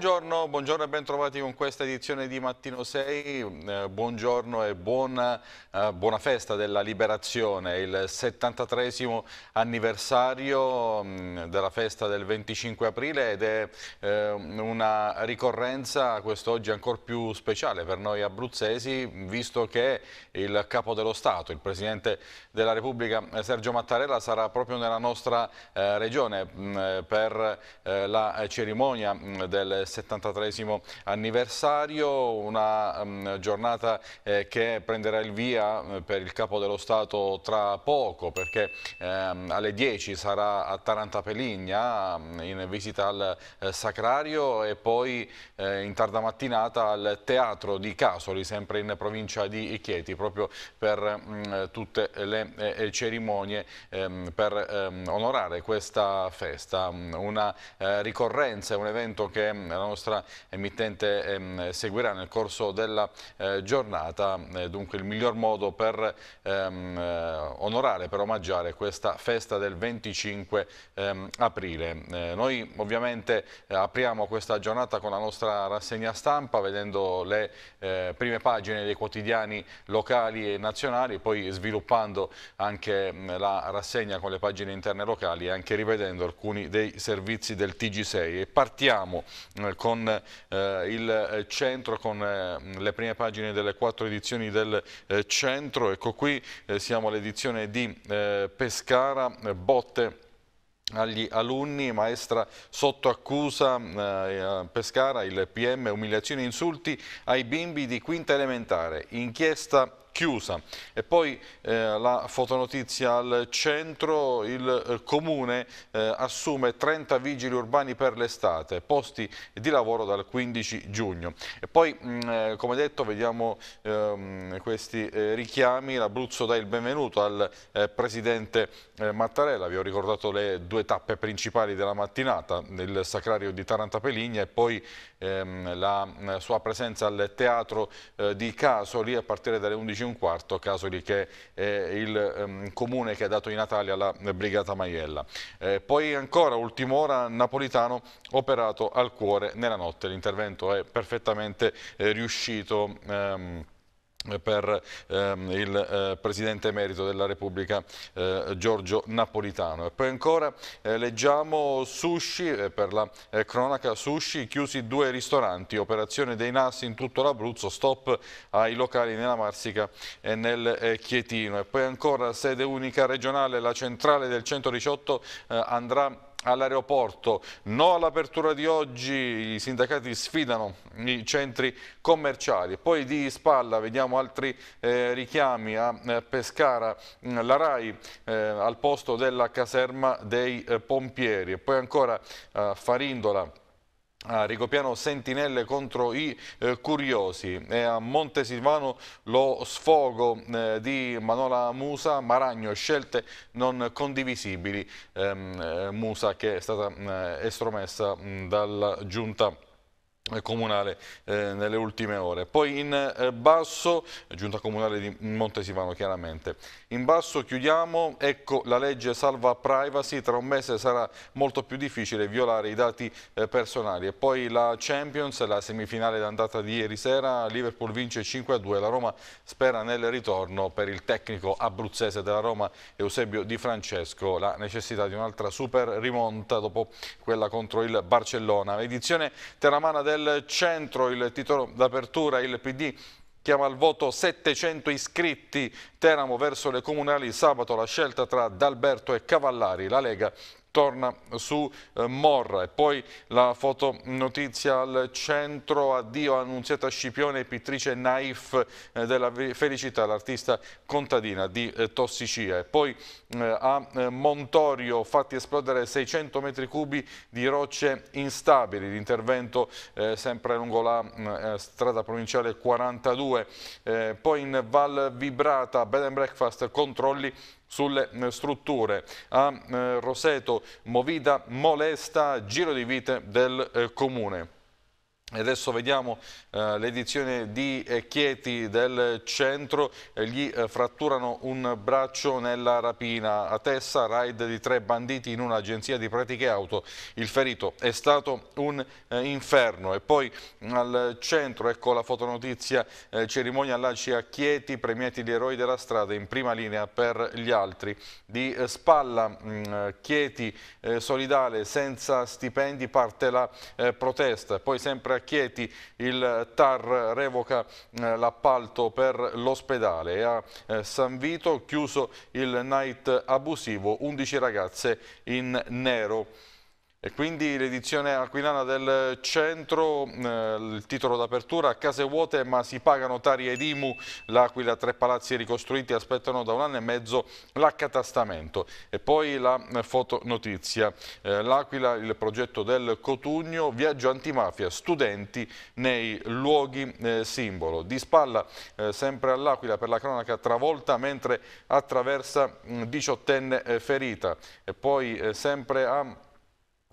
Buongiorno, buongiorno e bentrovati con questa edizione di Mattino 6, eh, buongiorno e buona, eh, buona, festa della Liberazione, il 73 anniversario mh, mm, della festa del 25 aprile ed è eh, una ricorrenza quest'oggi ancora più speciale per noi abruzzesi visto che il Capo dello Stato, il Presidente della Repubblica Sergio Mattarella sarà proprio nella nostra eh, regione mh, mm, per eh, la cerimonia mm, del 73 anniversario, una um, giornata eh, che prenderà il via mm, per il Capo dello Stato tra poco perché ehm, alle 10 sarà a Taranta Peligna mm, in visita al eh, Sacrario e poi eh, in tarda mattinata al Teatro di Casoli, sempre in provincia di Chieti, proprio per mh, tutte le eh, eh, cerimonie ehm, per ehm, onorare questa festa. Una eh, ricorrenza, un evento che la nostra emittente ehm, seguirà nel corso della eh, giornata, eh, dunque il miglior modo per ehm, eh, onorare, per omaggiare questa festa del 25 ehm, aprile. Eh, noi ovviamente apriamo questa giornata con la nostra rassegna stampa vedendo le prime pagine dei quotidiani locali e nazionali, poi sviluppando anche mm, la rassegna con le pagine interne locali e anche rivedendo alcuni dei servizi del TG6 e partiamo con eh, il eh, centro, con eh, le prime pagine delle quattro edizioni del centro. Ecco qui siamo all'edizione di Pescara, botte agli alunni, maestra sotto accusa, eh, Pescara, il PM, umiliazioni e insulti ai bimbi di quinta elementare, inchiesta chiusa. E poi eh, la fotonotizia al centro, il eh, comune eh, assume 30 vigili urbani per l'estate, posti di lavoro dal 15 giugno. E poi, mh, mm, eh, come detto, vediamo ehm, questi eh, richiami, l'Abruzzo dà il benvenuto al eh, Presidente Mattarella, vi ho ricordato le due tappe principali della mattinata, nel Sacrario di Taranta Peligna e poi ehm, la eh, sua presenza al teatro eh, di Casoli a partire dalle 11.15, Casoli che è il ehm, comune che ha dato i Natali alla eh, Brigata Maiella. Eh, poi ancora, ora, Napolitano operato al cuore nella notte, l'intervento è perfettamente eh, riuscito. Ehm, per ehm, il eh, Presidente Emerito della Repubblica eh, Giorgio Napolitano. E poi ancora eh, leggiamo sushi, eh, per la eh, cronaca sushi, chiusi due ristoranti, operazione dei Nassi in tutto l'Abruzzo, stop ai locali nella Marsica e nel eh, Chietino. E poi ancora sede unica regionale, la centrale del 118 andrà a all'aeroporto, no all'apertura di oggi, i sindacati sfidano i centri commerciali. Poi di spalla vediamo altri eh, richiami a eh, Pescara, mm, la RAI eh, al posto della caserma dei eh, pompieri. E poi ancora a eh, Farindola a Ricopiano Sentinelle contro i eh, curiosi e a Montesilvano lo sfogo eh, di Manola Musa, Maragno scelte non condivisibili, ehm, eh, Musa che è stata eh, estromessa mh, mm, dalla giunta eh, comunale eh, nelle ultime ore. Poi in eh, basso, giunta comunale di Montesivano chiaramente, in basso chiudiamo, ecco la legge salva privacy, tra un mese sarà molto più difficile violare i dati eh, personali. E poi la Champions, la semifinale d'andata di ieri sera, Liverpool vince 5-2, la Roma spera nel ritorno per il tecnico abruzzese della Roma Eusebio Di Francesco, la necessità di un'altra super rimonta dopo quella contro il Barcellona. Edizione Teramana del del centro, il titolo d'apertura, il PD chiama al voto 700 iscritti, Teramo verso le comunali sabato la scelta tra D'Alberto e Cavallari, la Lega torna su eh, Morra e poi la fotonotizia al centro addio Annunziata Scipione pittrice naif eh, della felicità l'artista contadina di eh, Tossicia e poi eh, a eh, Montorio fatti esplodere 600 metri cubi di rocce instabili l'intervento eh, sempre lungo la mm, strada provinciale 42 poi in Val Vibrata bed and breakfast controlli sulle eh, strutture. A eh, Roseto, movida molesta, giro di vite del eh, Comune. Adesso vediamo eh, l'edizione di eh, Chieti del centro, eh, gli eh, fratturano un braccio nella rapina a Tessa, raid di tre banditi in un'agenzia di pratiche auto, il ferito è stato un eh, inferno e poi mm, al centro, ecco la fotonotizia, eh, cerimonia all'ACI a Chieti, premiati gli eroi della strada in prima linea per gli altri, di spalla mh, mm, Chieti solidale senza stipendi parte la protesta, poi sempre a a Chieti il TAR revoca eh, l'appalto per l'ospedale e a eh, San Vito chiuso il night abusivo, 11 ragazze in nero. E quindi l'edizione aquilana del centro, mm, eh, il titolo d'apertura, case vuote ma si pagano Tari ed Imu, l'Aquila tre palazzi ricostruiti aspettano da un anno e mezzo l'accatastamento. E poi la eh, fotonotizia, eh, l'Aquila il progetto del Cotugno, viaggio antimafia, studenti nei luoghi eh, simbolo. Di spalla eh, sempre all'Aquila per la cronaca travolta mentre attraversa mm, diciottenne ferita. E poi sempre a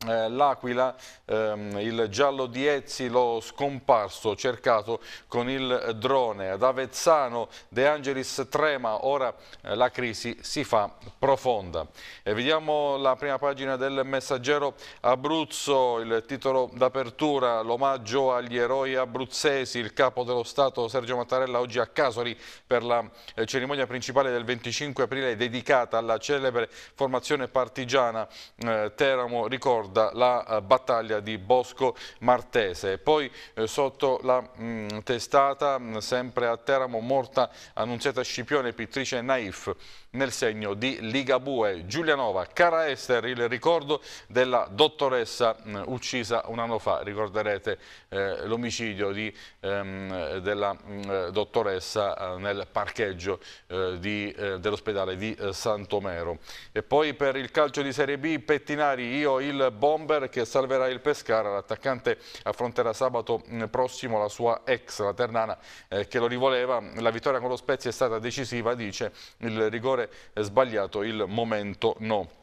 eh, L'Aquila, ehm, il giallo di Ezzi lo scomparso, cercato con il drone. Ad Avezzano De Angelis trema, ora eh, la crisi si fa profonda. E vediamo la prima pagina del messaggero Abruzzo, il titolo d'apertura, l'omaggio agli eroi abruzzesi. Il capo dello Stato Sergio Mattarella oggi a Casoli per la eh, cerimonia principale del 25 aprile dedicata alla celebre formazione partigiana eh, Teramo Ricordo ricorda la eh, battaglia di Bosco Martese. Poi eh, sotto la mh, mm, testata, mm, sempre a Teramo, morta Annunziata Scipione, pittrice naif nel segno di Ligabue. Giulianova, cara Ester, il ricordo della dottoressa mh, mm, uccisa un anno fa. Ricorderete eh, l'omicidio ehm, della mh, dottoressa eh, nel parcheggio eh, eh dell'ospedale di Santomero. E poi per il calcio di Serie B, Pettinari, io il bomber che salverà il Pescara. L'attaccante affronterà sabato mm, prossimo la sua ex, la Ternana, eh, che lo rivoleva. La vittoria con lo Spezia è stata decisiva, dice il rigore sbagliato, il momento no.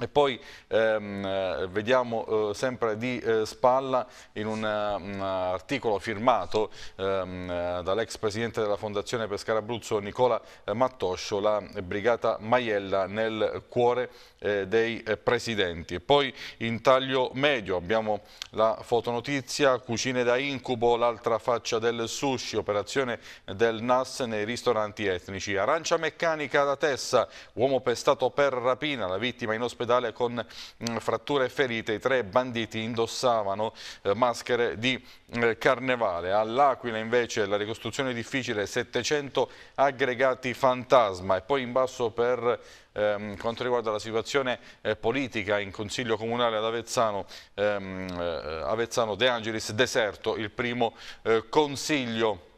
E poi ehm, eh, vediamo eh, sempre di eh, spalla in un, um, articolo firmato ehm, eh, dall'ex presidente della Fondazione Pescara Abruzzo Nicola eh, Mattoscio la brigata Maiella nel cuore eh, dei presidenti. E poi in taglio medio abbiamo la fotonotizia cucine da incubo, l'altra faccia del sushi, operazione del NAS nei ristoranti etnici. Arancia meccanica da Tessa, uomo pestato per rapina, la vittima in ospedale ospedale con mm, fratture e ferite. I tre banditi indossavano eh, maschere di eh, carnevale. All'Aquila invece la ricostruzione è difficile, 700 aggregati fantasma e poi in basso per ehm, quanto riguarda la situazione eh, politica in Consiglio Comunale ad Avezzano, ehm, eh, Avezzano De Angelis, deserto il primo eh, Consiglio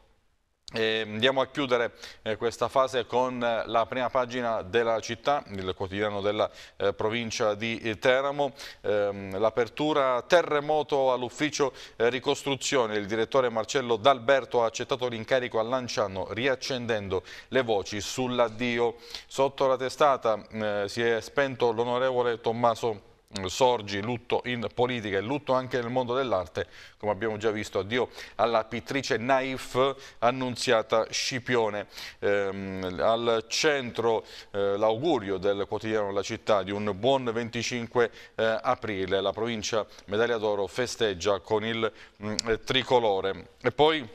e ehm, andiamo a chiudere eh, questa fase con eh, la prima pagina della città, il quotidiano della eh, provincia di eh, Teramo, ehm, l'apertura terremoto all'ufficio eh, ricostruzione, il direttore Marcello D'Alberto ha accettato l'incarico a Lanciano riaccendendo le voci sull'addio. Sotto la testata eh, si è spento l'onorevole Tommaso Tommaso Mm, sorgi, lutto in politica e lutto anche nel mondo dell'arte, come abbiamo già visto, addio alla pittrice Naif Annunziata Scipione. Ehm, al centro eh, l'augurio del quotidiano La Città di un buon 25 eh, aprile, la provincia Medaglia d'Oro festeggia con il mh, mm, tricolore. E poi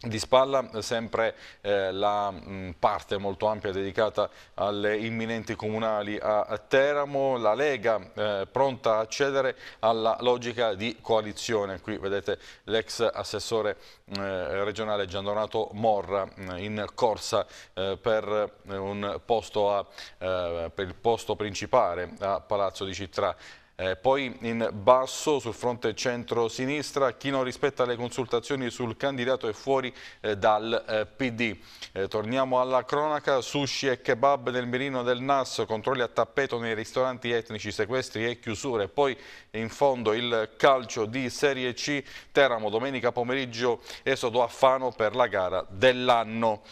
di spalla sempre eh, la mh, mm, parte molto ampia dedicata alle imminenti comunali a, a Teramo, la Lega eh, pronta a cedere alla logica di coalizione, qui vedete l'ex assessore mm, eh, regionale Giandonato Morra mm, in corsa eh, per, eh, posto a, eh, per, il posto principale a Palazzo di Città. Eh, poi in basso sul fronte centro-sinistra chi non rispetta le consultazioni sul candidato è fuori eh, dal eh, PD. Eh, torniamo alla cronaca, sushi e kebab nel mirino del NAS, controlli a tappeto nei ristoranti etnici, sequestri e chiusure. Poi in fondo il calcio di Serie C, Teramo domenica pomeriggio esodo a Fano per la gara dell'anno.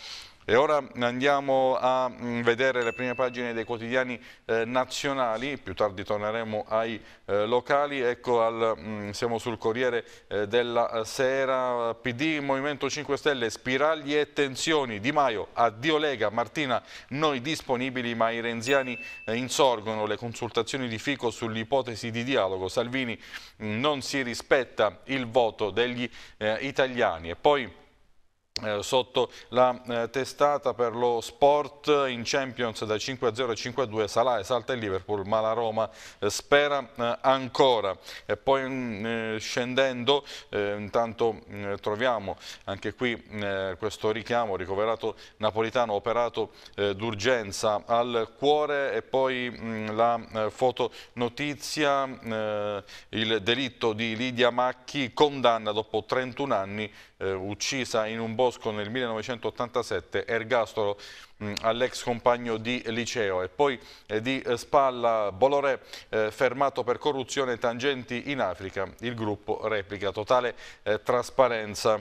E ora andiamo a mm, vedere le prime pagine dei quotidiani eh, nazionali, più tardi torneremo ai eh, locali, ecco al, mh, mm, siamo sul Corriere eh, della eh, Sera, PD, Movimento 5 Stelle, spiragli e tensioni, Di Maio, addio Lega, Martina, noi disponibili ma i renziani eh, insorgono, le consultazioni di Fico sull'ipotesi di dialogo, Salvini mh, mm, non si rispetta il voto degli eh, italiani e poi eh, sotto la eh, testata per lo sport in Champions da 5 a 0 a 5 a 2 Salah esalta il Liverpool ma la Roma eh, spera ancora e poi mm, scendendo intanto mm, troviamo anche qui questo richiamo ricoverato napolitano operato d'urgenza al cuore e poi mm, la fotonotizia il delitto di Lidia Macchi condanna dopo 31 anni eh, uccisa in un bosco nel 1987, ergastolo mm, all'ex compagno di liceo e poi eh, di eh, spalla Bolorè eh, fermato per corruzione tangenti in Africa, il gruppo replica totale eh, trasparenza.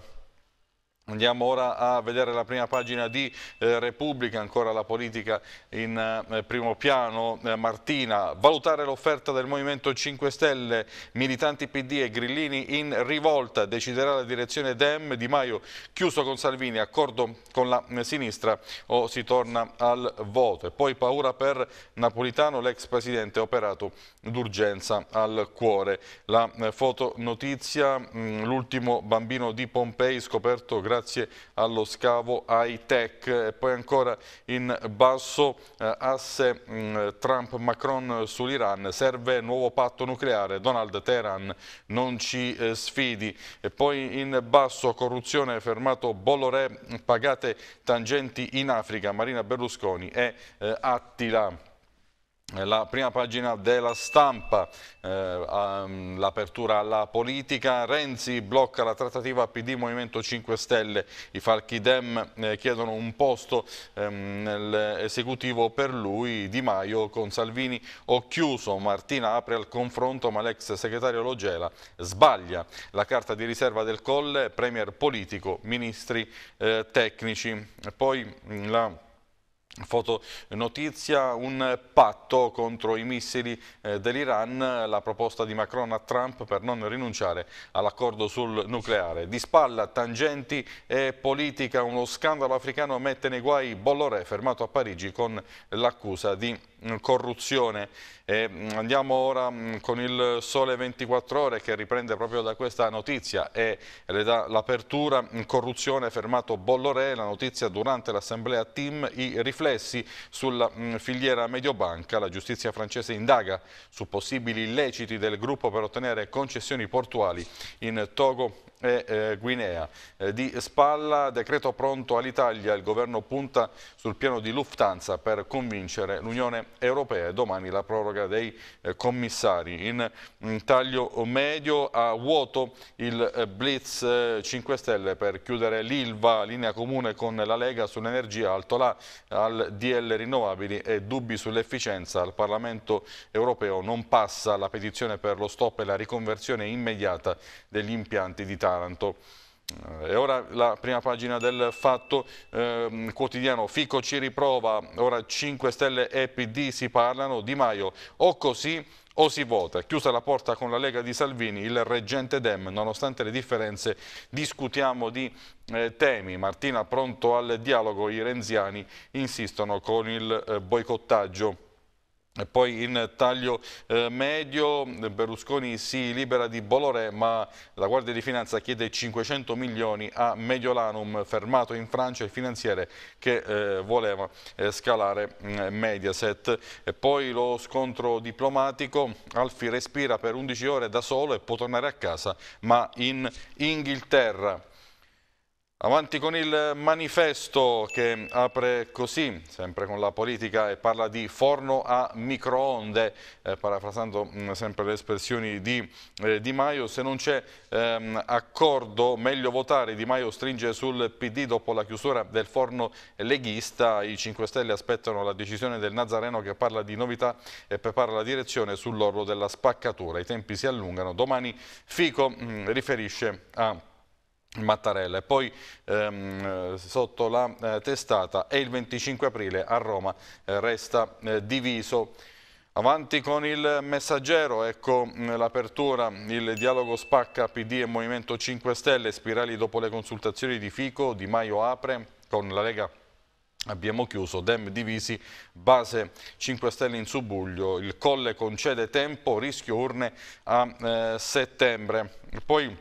Andiamo ora a vedere la prima pagina di eh, Repubblica, ancora la politica in eh, primo piano. Eh, Martina, valutare l'offerta del Movimento 5 Stelle, militanti PD e Grillini in rivolta, deciderà la direzione Dem, Di Maio chiuso con Salvini, accordo con la eh, sinistra o si torna al voto. E poi paura per Napolitano, l'ex presidente operato d'urgenza al cuore. La eh, fotonotizia, mm, l'ultimo bambino di Pompei scoperto grazie grazie allo scavo high-tech. E poi ancora in basso eh, asse mm, Trump-Macron sull'Iran. Serve nuovo patto nucleare. Donald Teheran non ci eh, sfidi. E poi in basso corruzione fermato Bolloré, pagate tangenti in Africa. Marina Berlusconi e eh, Attila. Eh, la prima pagina della stampa, eh, um, l'apertura alla politica, Renzi blocca la trattativa PD Movimento 5 Stelle, i falchi Dem eh, chiedono un posto ehm, nell'esecutivo per lui, Di Maio con Salvini ho chiuso, Martina apre al confronto ma l'ex segretario Logela sbaglia, la carta di riserva del Colle, premier politico, ministri eh, tecnici, poi mm, la Fotonotizia, un patto contro i missili eh, dell'Iran, la proposta di Macron a Trump per non rinunciare all'accordo sul nucleare. Di spalla, tangenti e politica, uno scandalo africano mette nei guai Bolloré fermato a Parigi con l'accusa di corruzione. E andiamo ora con il Sole 24 Ore che riprende proprio da questa notizia e le dà l'apertura corruzione fermato Bollore, la notizia durante l'assemblea team, i riflessi sulla filiera Mediobanca, la giustizia francese indaga su possibili illeciti del gruppo per ottenere concessioni portuali in Togo e eh, Guinea. Eh, di spalla, decreto pronto all'Italia, il governo punta sul piano di Lufthansa per convincere l'Unione Europea. Domani la proroga dei eh, commissari. In, in, mm, taglio medio a vuoto il eh, Blitz 5 eh, Stelle per chiudere l'ILVA, linea comune con la Lega sull'energia, alto là al DL rinnovabili e dubbi sull'efficienza. Al Parlamento europeo non passa la petizione per lo stop e la riconversione immediata degli impianti di Taranto. Taranto. Eh, e ora la prima pagina del fatto eh, quotidiano, Fico ci riprova, ora 5 Stelle e PD si parlano, Di Maio o così o si vota. Chiusa la porta con la Lega di Salvini, il reggente Dem, nonostante le differenze discutiamo di eh, temi. Martina pronto al dialogo, i renziani insistono con il eh, boicottaggio. Poi in taglio eh, medio Berlusconi si libera di Bolore ma la Guardia di Finanza chiede 500 milioni a Mediolanum fermato in Francia il finanziere che eh, voleva eh, scalare mm, Mediaset. E poi lo scontro diplomatico, Alfi respira per 11 ore da solo e può tornare a casa ma in Inghilterra. Avanti con il manifesto che apre così, sempre con la politica e parla di forno a microonde, eh, parafrasando mh, mm, sempre le espressioni di eh, Di Maio, se non c'è ehm, accordo meglio votare, Di Maio stringe sul PD dopo la chiusura del forno leghista, i 5 Stelle aspettano la decisione del Nazareno che parla di novità e prepara la direzione sull'orlo della spaccatura, i tempi si allungano, domani Fico mh, mm, riferisce a Mattarella e poi ehm, eh, sotto la eh, testata e il 25 aprile a Roma eh, resta eh, diviso Avanti con il messaggero, ecco mm, l'apertura, il dialogo spacca PD e Movimento 5 Stelle, spirali dopo le consultazioni di Fico, Di Maio apre con la Lega Abbiamo chiuso, Dem divisi, base 5 Stelle in subuglio, il Colle concede tempo, rischio urne a eh, settembre. Poi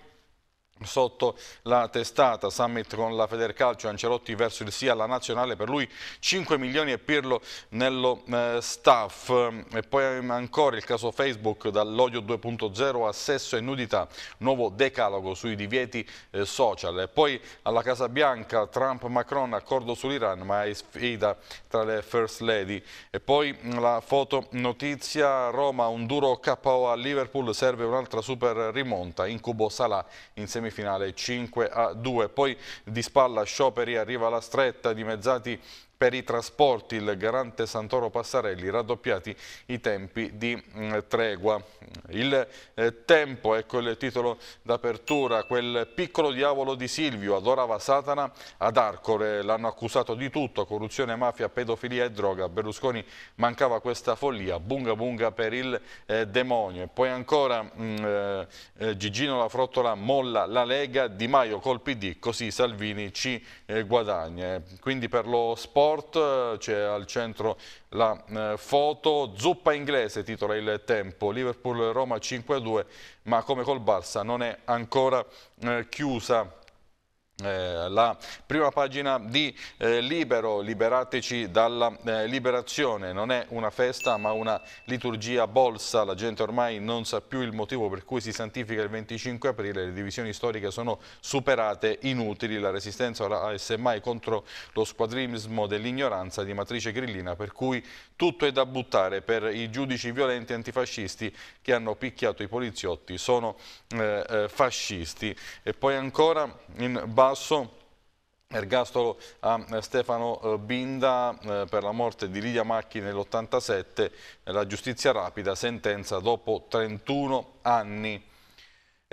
sotto la testata. Summit con la Federcalcio, Ancelotti verso il sì alla nazionale, per lui 5 milioni e Pirlo nello eh, staff. E poi ancora il caso Facebook dall'odio 2.0 a sesso e nudità, nuovo decalogo sui divieti eh, social. E poi alla Casa Bianca Trump-Macron, accordo sull'Iran, ma è sfida tra le first lady. E poi la foto notizia Roma, un duro KO a Liverpool, serve un'altra super rimonta, incubo Salah in semifinale finale 5 a 2. Poi di spalla Scioperi arriva la stretta, dimezzati per i trasporti il garante Santoro Passarelli raddoppiati i tempi di mm, tregua. Il eh, tempo, ecco il titolo d'apertura, quel piccolo diavolo di Silvio adorava Satana ad Arcore, l'hanno accusato di tutto, corruzione, mafia, pedofilia e droga. Berlusconi mancava questa follia, bunga bunga per il eh, demonio. E poi ancora mh, mm, eh, eh, Gigino La Frottola molla la Lega, Di Maio col PD, così Salvini ci eh, guadagna. Quindi per lo sport sport, c'è al centro la eh, foto, zuppa inglese titola il tempo, Liverpool-Roma 5-2 ma come col Barça non è ancora eh, chiusa eh, la prima pagina di eh, Libero, liberateci dalla eh, liberazione, non è una festa ma una liturgia bolsa, la gente ormai non sa più il motivo per cui si santifica il 25 aprile, le divisioni storiche sono superate, inutili, la resistenza ora è semmai contro lo squadrismo dell'ignoranza di matrice grillina per cui tutto è da buttare per i giudici violenti antifascisti che hanno picchiato i poliziotti, sono eh, eh, fascisti e poi ancora in Basso Ergastolo a eh, Stefano eh, Binda eh, per la morte di Lidia Macchi nell'87, la giustizia rapida, sentenza dopo 31 anni.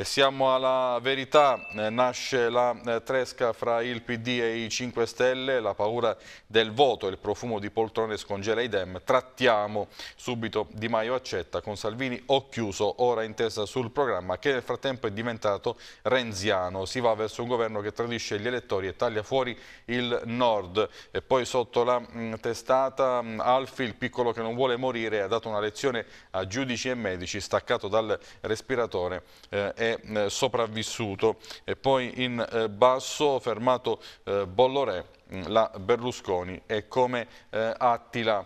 E siamo alla verità, eh, nasce la eh, tresca fra il PD e i 5 Stelle, la paura del voto il profumo di poltrone scongela i dem. Trattiamo subito Di Maio accetta con Salvini ho chiuso, ora in testa sul programma che nel frattempo è diventato renziano. Si va verso un governo che tradisce gli elettori e taglia fuori il nord. E poi sotto la mh, mm, testata mh, mm, Alfi, il piccolo che non vuole morire, ha dato una lezione a giudici e medici staccato dal respiratore. Eh, è eh, sopravvissuto e poi in eh, basso fermato eh, Bollorè mm, la Berlusconi e come Attila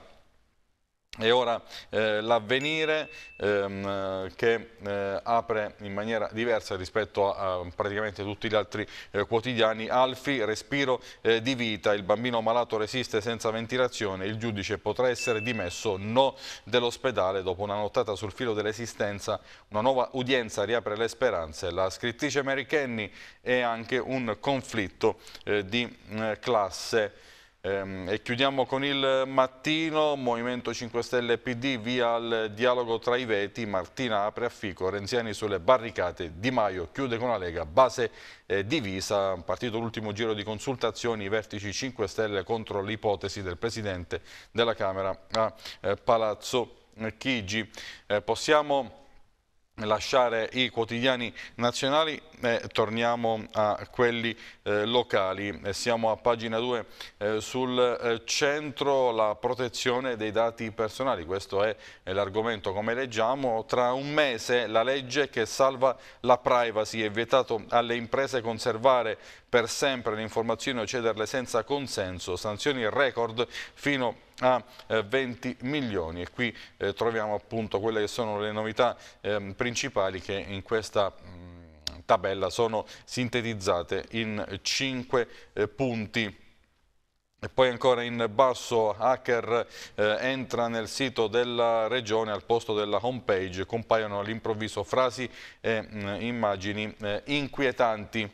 e ora eh, l'avvenire ehm, eh, che eh, apre in maniera diversa rispetto a, a praticamente tutti gli altri eh, quotidiani. Alfi, respiro eh, di vita, il bambino malato resiste senza ventilazione, il giudice potrà essere dimesso no dell'ospedale dopo una nottata sul filo dell'esistenza, una nuova udienza riapre le speranze. La scrittrice Mary Kenny è anche un conflitto eh, di classe. Ehm, e chiudiamo con il mattino, Movimento 5 Stelle PD via al dialogo tra i veti, Martina apre a Fico, Renziani sulle barricate, Di Maio chiude con la Lega, base eh, divisa, partito l'ultimo giro di consultazioni, vertici 5 Stelle contro l'ipotesi del Presidente della Camera a eh, Palazzo Chigi. Eh, possiamo lasciare i quotidiani nazionali eh, torniamo a quelli eh, locali. Eh, siamo a pagina 2 eh, sul eh, centro la protezione dei dati personali. Questo è, è l'argomento come leggiamo. Tra un mese la legge che salva la privacy è vietato alle imprese conservare per sempre le informazioni o cederle senza consenso, sanzioni record fino a 20 eh, milioni e qui eh, troviamo appunto quelle che sono le novità eh, principali che in questa mh, mm, tabella sono sintetizzate in 5 eh, punti. E poi ancora in basso hacker eh, entra nel sito della regione al posto della homepage compaiono all'improvviso frasi e mh, mm, immagini eh, inquietanti.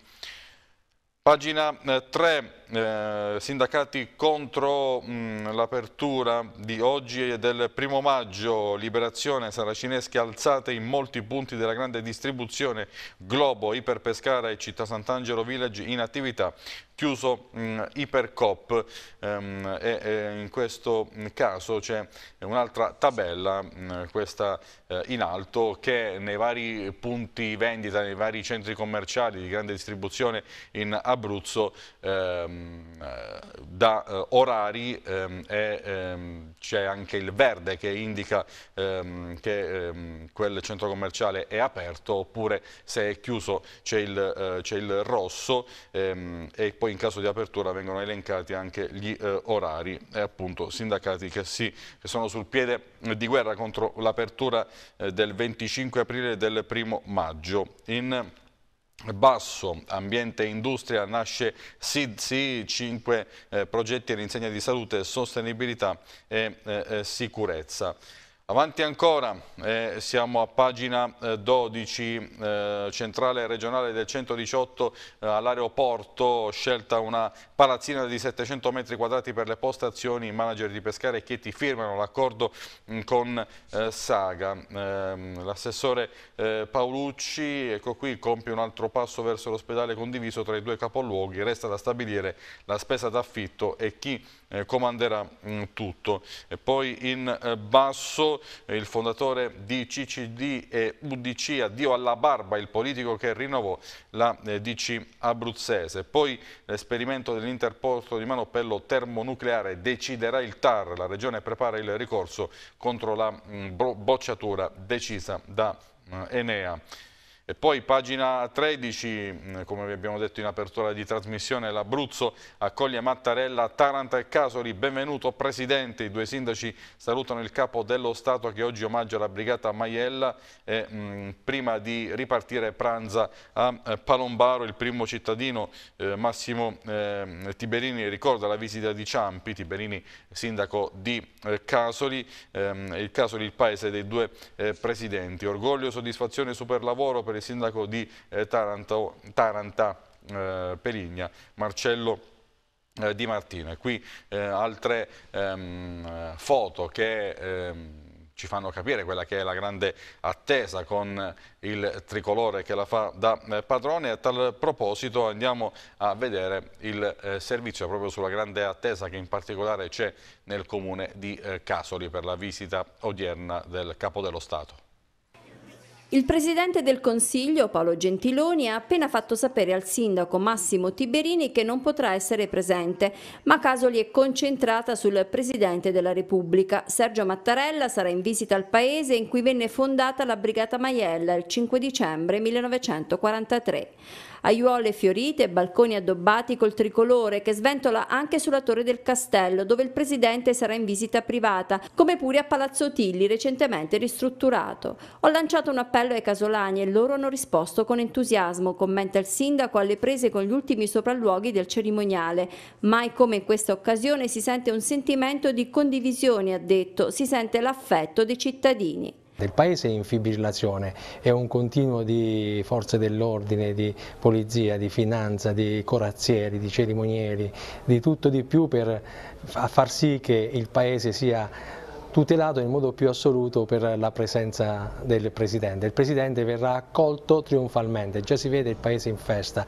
Pagina 3 eh, eh, sindacati contro mm, l'apertura di oggi e del primo maggio, liberazione saracinesche alzate in molti punti della grande distribuzione, Globo, Iper Pescara e Città Sant'Angelo Village in attività, chiuso mh, mm, Ipercop ehm, e, e, in questo mm, caso c'è un'altra tabella, mh, questa eh, in alto, che nei vari punti vendita, nei vari centri commerciali di grande distribuzione in Abruzzo ehm, Ehm, eh, da eh, orari ehm, ehm, c'è anche il verde che indica che quel centro commerciale è aperto oppure se è chiuso c'è il, eh, il, rosso e poi in caso di apertura vengono elencati anche gli orari e appunto sindacati che, si, che sono sul piede di guerra contro l'apertura del 25 aprile e del primo maggio. In Basso, ambiente e industria, nasce SIDSI, 5 eh, progetti all'insegna di salute, sostenibilità e eh, eh sicurezza. Avanti ancora, eh, siamo a pagina eh, 12, eh, centrale regionale del 118 eh, all'aeroporto, scelta una palazzina di 700 metri quadrati per le postazioni, i manager di Pescara e Chieti firmano l'accordo mm, con eh, Saga. Ehm, l'assessore eh, Paolucci, ecco qui, compie un altro passo verso l'ospedale condiviso tra i due capoluoghi, resta da stabilire la spesa d'affitto e chi comanderà mh, mm, tutto. E poi in basso eh, il fondatore di CCD e UDC, addio alla barba, il politico che rinnovò la eh, DC abruzzese. Poi l'esperimento dell'interposto di Manopello termonucleare deciderà il TAR, la regione prepara il ricorso contro la mm, bocciatura decisa da eh, Enea. E poi pagina 13, mm, come vi abbiamo detto in apertura di trasmissione, l'Abruzzo accoglie Mattarella, Taranta e Casoli, benvenuto Presidente, i due sindaci salutano il capo dello Stato che oggi omaggia la brigata Maiella e, mh, mm, prima di ripartire pranza a eh, Palombaro, il primo cittadino eh, Massimo eh, Tiberini ricorda la visita di Ciampi, Tiberini sindaco di eh, Casoli, ehm, il Casoli il paese dei due eh, Presidenti, orgoglio, soddisfazione, super lavoro per il sindaco di eh, Taranto, Taranta eh, Perigna, Marcello eh, di Martino. E qui altre ehm, foto che... Ehm, ci fanno capire quella che è la grande attesa con il tricolore che la fa da padrone. A tal proposito andiamo a vedere il servizio proprio sulla grande attesa che in particolare c'è nel comune di Casoli per la visita odierna del Capo dello Stato. Il Presidente del Consiglio, Paolo Gentiloni, ha appena fatto sapere al Sindaco Massimo Tiberini che non potrà essere presente, ma Casoli è concentrata sul Presidente della Repubblica. Sergio Mattarella sarà in visita al paese in cui venne fondata la Brigata Maiella il 5 dicembre 1943. Aiuole fiorite balconi addobbati col tricolore che sventola anche sulla Torre del Castello, dove il Presidente sarà in visita privata, come pure a Palazzo Tilli, recentemente ristrutturato. Ho lanciato un appello L'appello ai casolani e loro hanno risposto con entusiasmo, commenta il sindaco alle prese con gli ultimi sopralluoghi del cerimoniale. Mai come in questa occasione si sente un sentimento di condivisione, ha detto, si sente l'affetto dei cittadini. Il paese è in fibrillazione, è un continuo di forze dell'ordine, di polizia, di finanza, di corazzieri, di cerimonieri, di tutto di più per far sì che il paese sia tutelato in modo più assoluto per la presenza del Presidente. Il Presidente verrà accolto trionfalmente, già si vede il Paese in festa.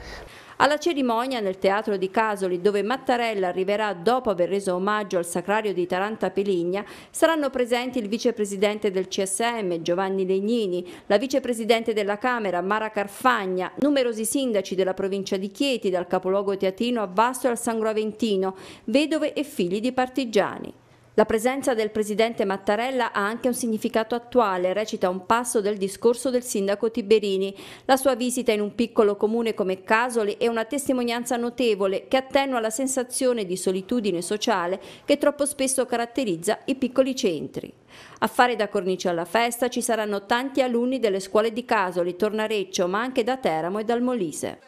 Alla cerimonia nel teatro di Casoli, dove Mattarella arriverà dopo aver reso omaggio al sacrario di Taranta Peligna, saranno presenti il vicepresidente del CSM Giovanni Legnini, la vicepresidente della Camera Mara Carfagna, numerosi sindaci della provincia di Chieti, dal capoluogo teatino a Vasto e al Sangro Aventino, vedove e figli di partigiani. La presenza del presidente Mattarella ha anche un significato attuale, recita un passo del discorso del sindaco Tiberini. La sua visita in un piccolo comune come Casoli è una testimonianza notevole che attenua la sensazione di solitudine sociale che troppo spesso caratterizza i piccoli centri. A fare da cornice alla festa ci saranno tanti alunni delle scuole di Casoli, Tornareccio, ma anche da Teramo e dal Molise.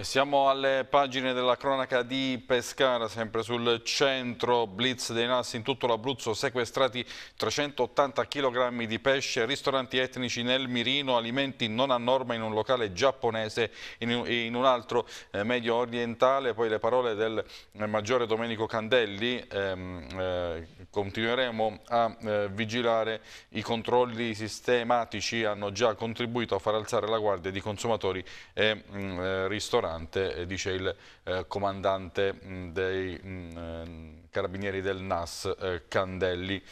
E siamo alle pagine della cronaca di Pescara, sempre sul centro, blitz dei Nassi in tutto l'Abruzzo, sequestrati 380 kg di pesce, ristoranti etnici nel mirino, alimenti non a norma in un locale giapponese e in un altro eh, medio orientale. Poi le parole del eh, maggiore Domenico Candelli, ehm, eh, continueremo a eh, vigilare, i controlli sistematici hanno già contribuito a far alzare la guardia di consumatori e mh, mm, eh, ristoranti ignorante, eh, dice il eh, comandante mh, mm, dei mh, mm, eh, carabinieri del NAS eh, Candelli.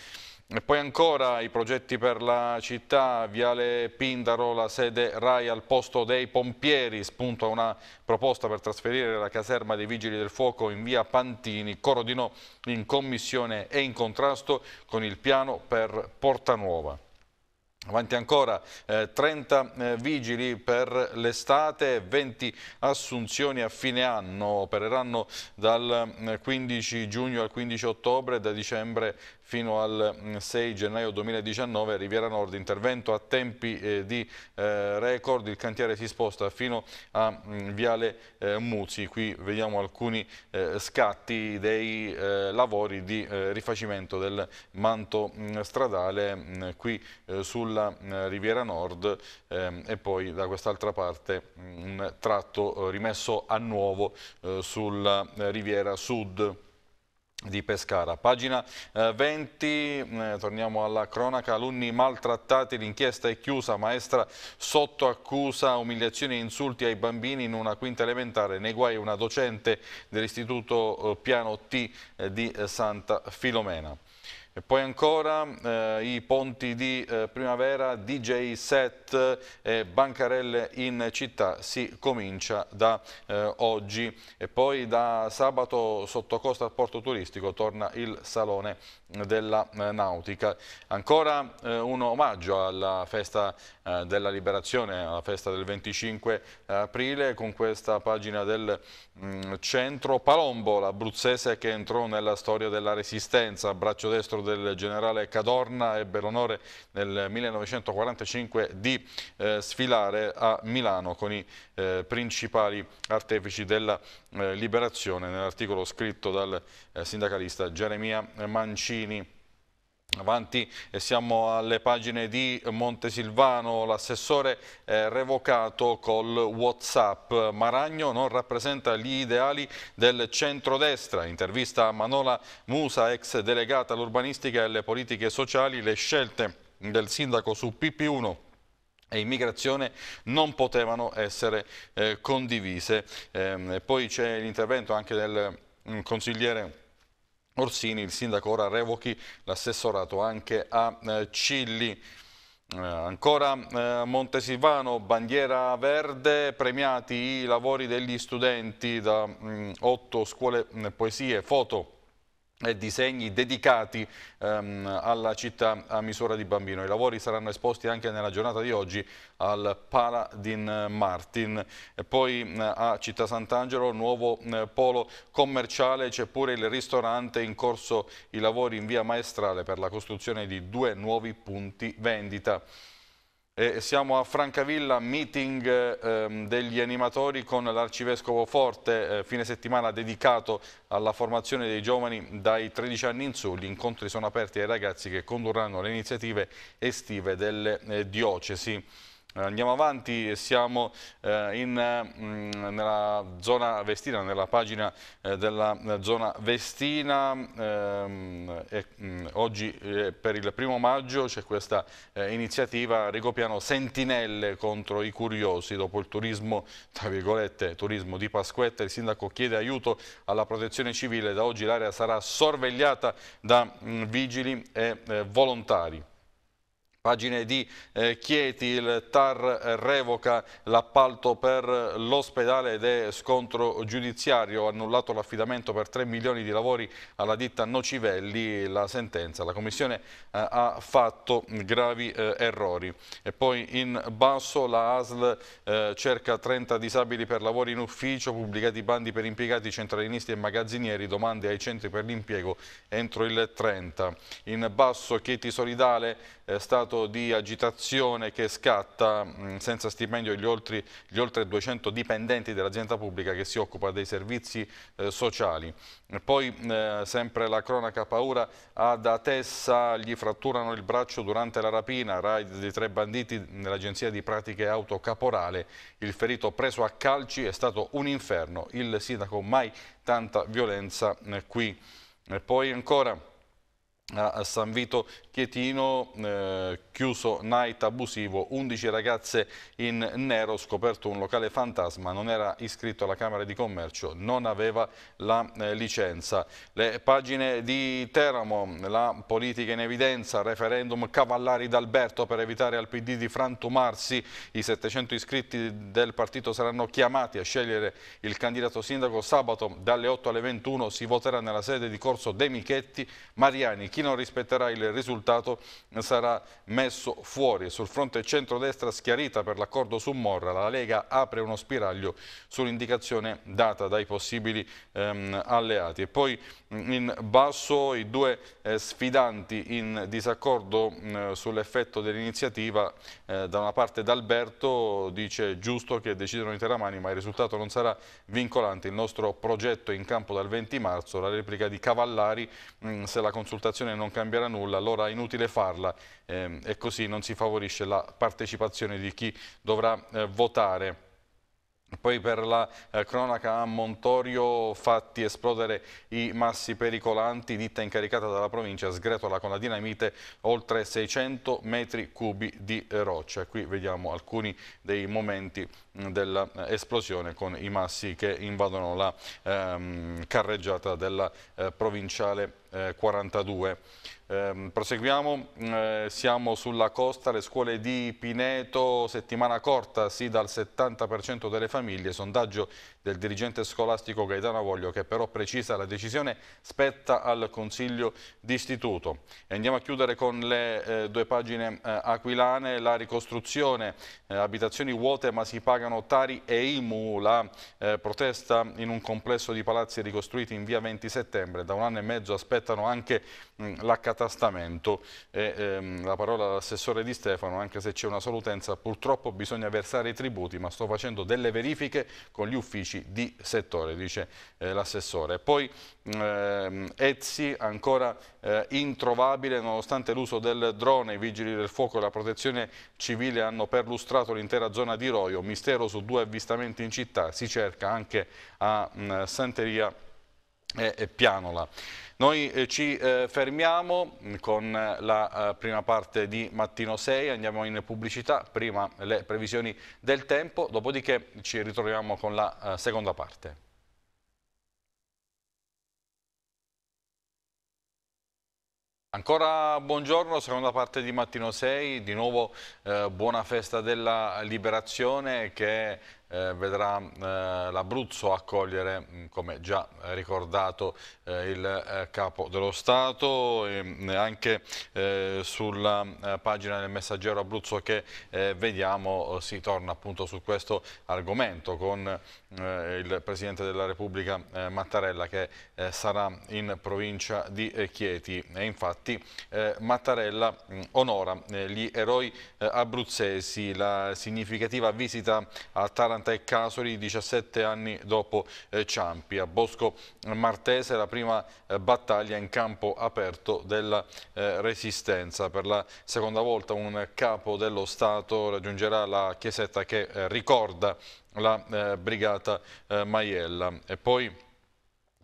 E poi ancora i progetti per la città, Viale Pindaro, la sede RAI al posto dei pompieri, spunta una proposta per trasferire la caserma dei Vigili del Fuoco in via Pantini, Corodino in commissione e in contrasto con il piano per Porta Nuova. Avanti ancora eh, 30 eh, vigili per l'estate, 20 assunzioni a fine anno, opereranno dal 15 mm, giugno al 15 ottobre, da dicembre fino al 6 mm, gennaio 2019 Riviera Nord, intervento a tempi eh, di eh, record, il cantiere si sposta fino a mh, mm, Viale eh, Muzzi, qui vediamo alcuni eh, scatti dei eh, lavori di eh, rifacimento del manto mh, mm, stradale mh, qui sulla Riviera Nord ehm, e poi da quest'altra parte un tratto rimesso a nuovo sulla Riviera Sud di Pescara. Pagina 20, eh, mm, eh, torniamo alla cronaca, alunni maltrattati, l'inchiesta è chiusa, maestra sotto accusa, umiliazioni e insulti ai bambini in una quinta elementare, nei guai una docente dell'istituto eh, Piano T di Santa Filomena. E poi ancora eh, i ponti di eh, primavera, DJ set e eh, bancarelle in città si comincia da eh, oggi e poi da sabato sotto costa al porto turistico torna il salone della eh, nautica. Ancora un omaggio alla festa della liberazione, alla festa del 25 aprile con questa pagina del mh, mm, centro Palombo, l'abruzzese che entrò nella storia della resistenza, braccio destro del generale Cadorna ebbe l'onore nel 1945 di eh, sfilare a Milano con i eh, principali artefici della eh, liberazione nell'articolo scritto dal eh, sindacalista Geremia Mancini Avanti siamo alle pagine di Montesilvano, l'assessore revocato col Whatsapp. Maragno non rappresenta gli ideali del centrodestra. Intervista a Manola Musa, ex delegata all'urbanistica e alle politiche sociali, le scelte del sindaco su PP1 e immigrazione non potevano essere eh, condivise. Ehm, poi c'è l'intervento anche del mm, consigliere Orsini, il sindaco ora revochi l'assessorato anche a eh, Cilli. Eh, ancora eh, Montesilvano, bandiera verde, premiati i lavori degli studenti da mh, mm, otto scuole mh, mm, poesie, foto e disegni dedicati ehm, alla città a misura di bambino. I lavori saranno esposti anche nella giornata di oggi al Paladin Martin. E poi eh, a Città Sant'Angelo, nuovo eh, polo commerciale, c'è pure il ristorante in corso i lavori in via maestrale per la costruzione di due nuovi punti vendita. E siamo a Francavilla, meeting ehm, degli animatori con l'arcivescovo Forte, eh, fine settimana dedicato alla formazione dei giovani dai 13 anni in su. Gli incontri sono aperti ai ragazzi che condurranno le iniziative estive delle eh, diocesi. Eh, andiamo avanti, siamo eh, in, mm, nella zona Vestina, nella pagina eh, della zona Vestina. Ehm, e mm, oggi per il primo maggio c'è questa iniziativa Ricopiano Sentinelle contro i curiosi. Dopo il turismo, tra virgolette, turismo di Pasquetta, il sindaco chiede aiuto alla protezione civile. Da oggi l'area sarà sorvegliata da mm, vigili e volontari. Pagine di eh, Chieti, il TAR revoca l'appalto per l'ospedale ed è scontro giudiziario, annullato l'affidamento per 3 milioni di lavori alla ditta Nocivelli, la sentenza. La Commissione eh, ha fatto gravi eh, errori. E poi in basso la ASL eh, cerca 30 disabili per lavori in ufficio, pubblicati bandi per impiegati centralinisti e magazzinieri, domande ai centri per l'impiego entro il 30. In basso Chieti Solidale eh, è stato stato di agitazione che scatta mh, mm, senza stipendio gli, oltre, gli oltre 200 dipendenti dell'azienda pubblica che si occupa dei servizi eh, sociali. E poi eh, sempre la cronaca paura ad Atessa gli fratturano il braccio durante la rapina, raid di tre banditi nell'agenzia di pratiche auto caporale, il ferito preso a calci è stato un inferno, il sindaco mai tanta violenza eh, qui. E poi ancora a San Vito Chietino, eh, chiuso night abusivo, 11 ragazze in nero, scoperto un locale fantasma, non era iscritto alla Camera di Commercio, non aveva la eh, licenza. Le pagine di Teramo, la politica in evidenza, referendum Cavallari d'Alberto per evitare al PD di frantumarsi, i 700 iscritti del partito saranno chiamati a scegliere il candidato sindaco sabato dalle 8 alle 21, si voterà nella sede di Corso De Michetti, Mariani chi non rispetterà il risultato sarà messo fuori. Sul fronte centrodestra schiarita per l'accordo su Morra, la Lega apre uno spiraglio sull'indicazione data dai possibili ehm, alleati. E poi mm, in basso i due eh, sfidanti in disaccordo eh, sull'effetto dell'iniziativa, eh, da una parte D'Alberto dice giusto che decidano i teramani ma il risultato non sarà vincolante, il nostro progetto in campo dal 20 marzo, la replica di Cavallari mh, mm, se la consultazione situazione non cambierà nulla, allora è inutile farla ehm, e così non si favorisce la partecipazione di chi dovrà eh, votare. Poi per la eh, cronaca a Montorio fatti esplodere i massi pericolanti, ditta incaricata dalla provincia sgretola con la dinamite oltre 600 metri cubi di roccia. Qui vediamo alcuni dei momenti mm, dell'esplosione con i massi che invadono la ehm, carreggiata della eh, provinciale eh, 42. Eh, proseguiamo, mm, eh, siamo sulla costa, le scuole di Pineto, settimana corta, sì dal 70% delle famiglie, sondaggio del dirigente scolastico Gaetano Voglio che però precisa la decisione spetta al Consiglio d'Istituto. Andiamo a chiudere con le eh, due pagine eh, aquilane, la ricostruzione, eh, abitazioni vuote ma si pagano Tari e Imu, la eh, protesta in un complesso di palazzi ricostruiti in via 20 settembre, da un anno e mezzo aspettano anche mm, l'accatastamento ehm, la parola all'assessore Di Stefano, anche se c'è una solutenza, purtroppo bisogna versare i tributi ma sto facendo delle verifiche con gli uffici uffici di settore, dice eh, l'assessore. Poi ehm, Ezzi ancora eh, introvabile nonostante l'uso del drone, i vigili del fuoco e la protezione civile hanno perlustrato l'intera zona di Roio, mistero su due avvistamenti in città, si cerca anche a mh, mm, Santeria e, e Pianola. Noi eh, ci eh, fermiamo con la eh, prima parte di Mattino 6, andiamo in pubblicità, prima le previsioni del tempo, dopodiché ci ritroviamo con la seconda parte. Ancora buongiorno, seconda parte di Mattino 6, di nuovo eh, buona festa della liberazione che eh, vedrà eh, l'Abruzzo accogliere, mm, come già ricordato, eh, il eh, Capo dello Stato. E, mm, anche eh, sulla eh, pagina del messaggero Abruzzo che vediamo si torna appunto su questo argomento con il Presidente della Repubblica Mattarella che sarà in provincia di Chieti. E infatti Mattarella mh, mm, onora gli eroi abruzzesi, la significativa visita a Taranto Atalanta e Casoli 17 anni dopo eh, Ciampi. A Bosco Martese la prima eh, battaglia in campo aperto della eh, Resistenza. Per la seconda volta un capo dello Stato raggiungerà la chiesetta che ricorda la brigata Maiella. E poi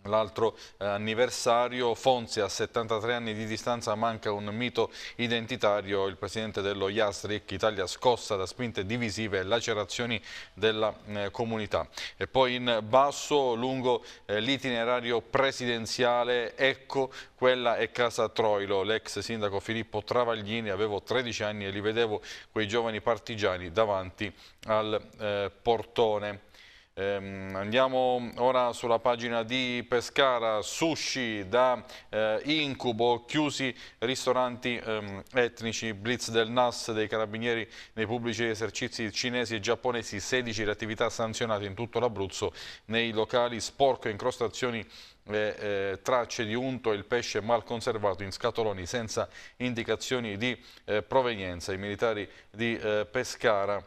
L'altro eh, anniversario, Fonzi a 73 anni di distanza manca un mito identitario, il presidente dello Jastric, Italia scossa da spinte divisive e lacerazioni della eh, comunità. E poi in basso, lungo eh, l'itinerario presidenziale, ecco quella è Casa Troilo, l'ex sindaco Filippo Travaglini, avevo 13 anni e li vedevo quei giovani partigiani davanti al eh, portone. Ehm, andiamo ora sulla pagina di Pescara, sushi da eh, incubo, chiusi ristoranti eh, etnici, blitz del NAS dei carabinieri nei pubblici esercizi cinesi e giapponesi, 16 reattività sanzionate in tutto l'Abruzzo nei locali sporco, incrostazioni le eh, eh, tracce di unto e il pesce mal conservato in scatoloni senza indicazioni di eh, provenienza. I militari di eh, Pescara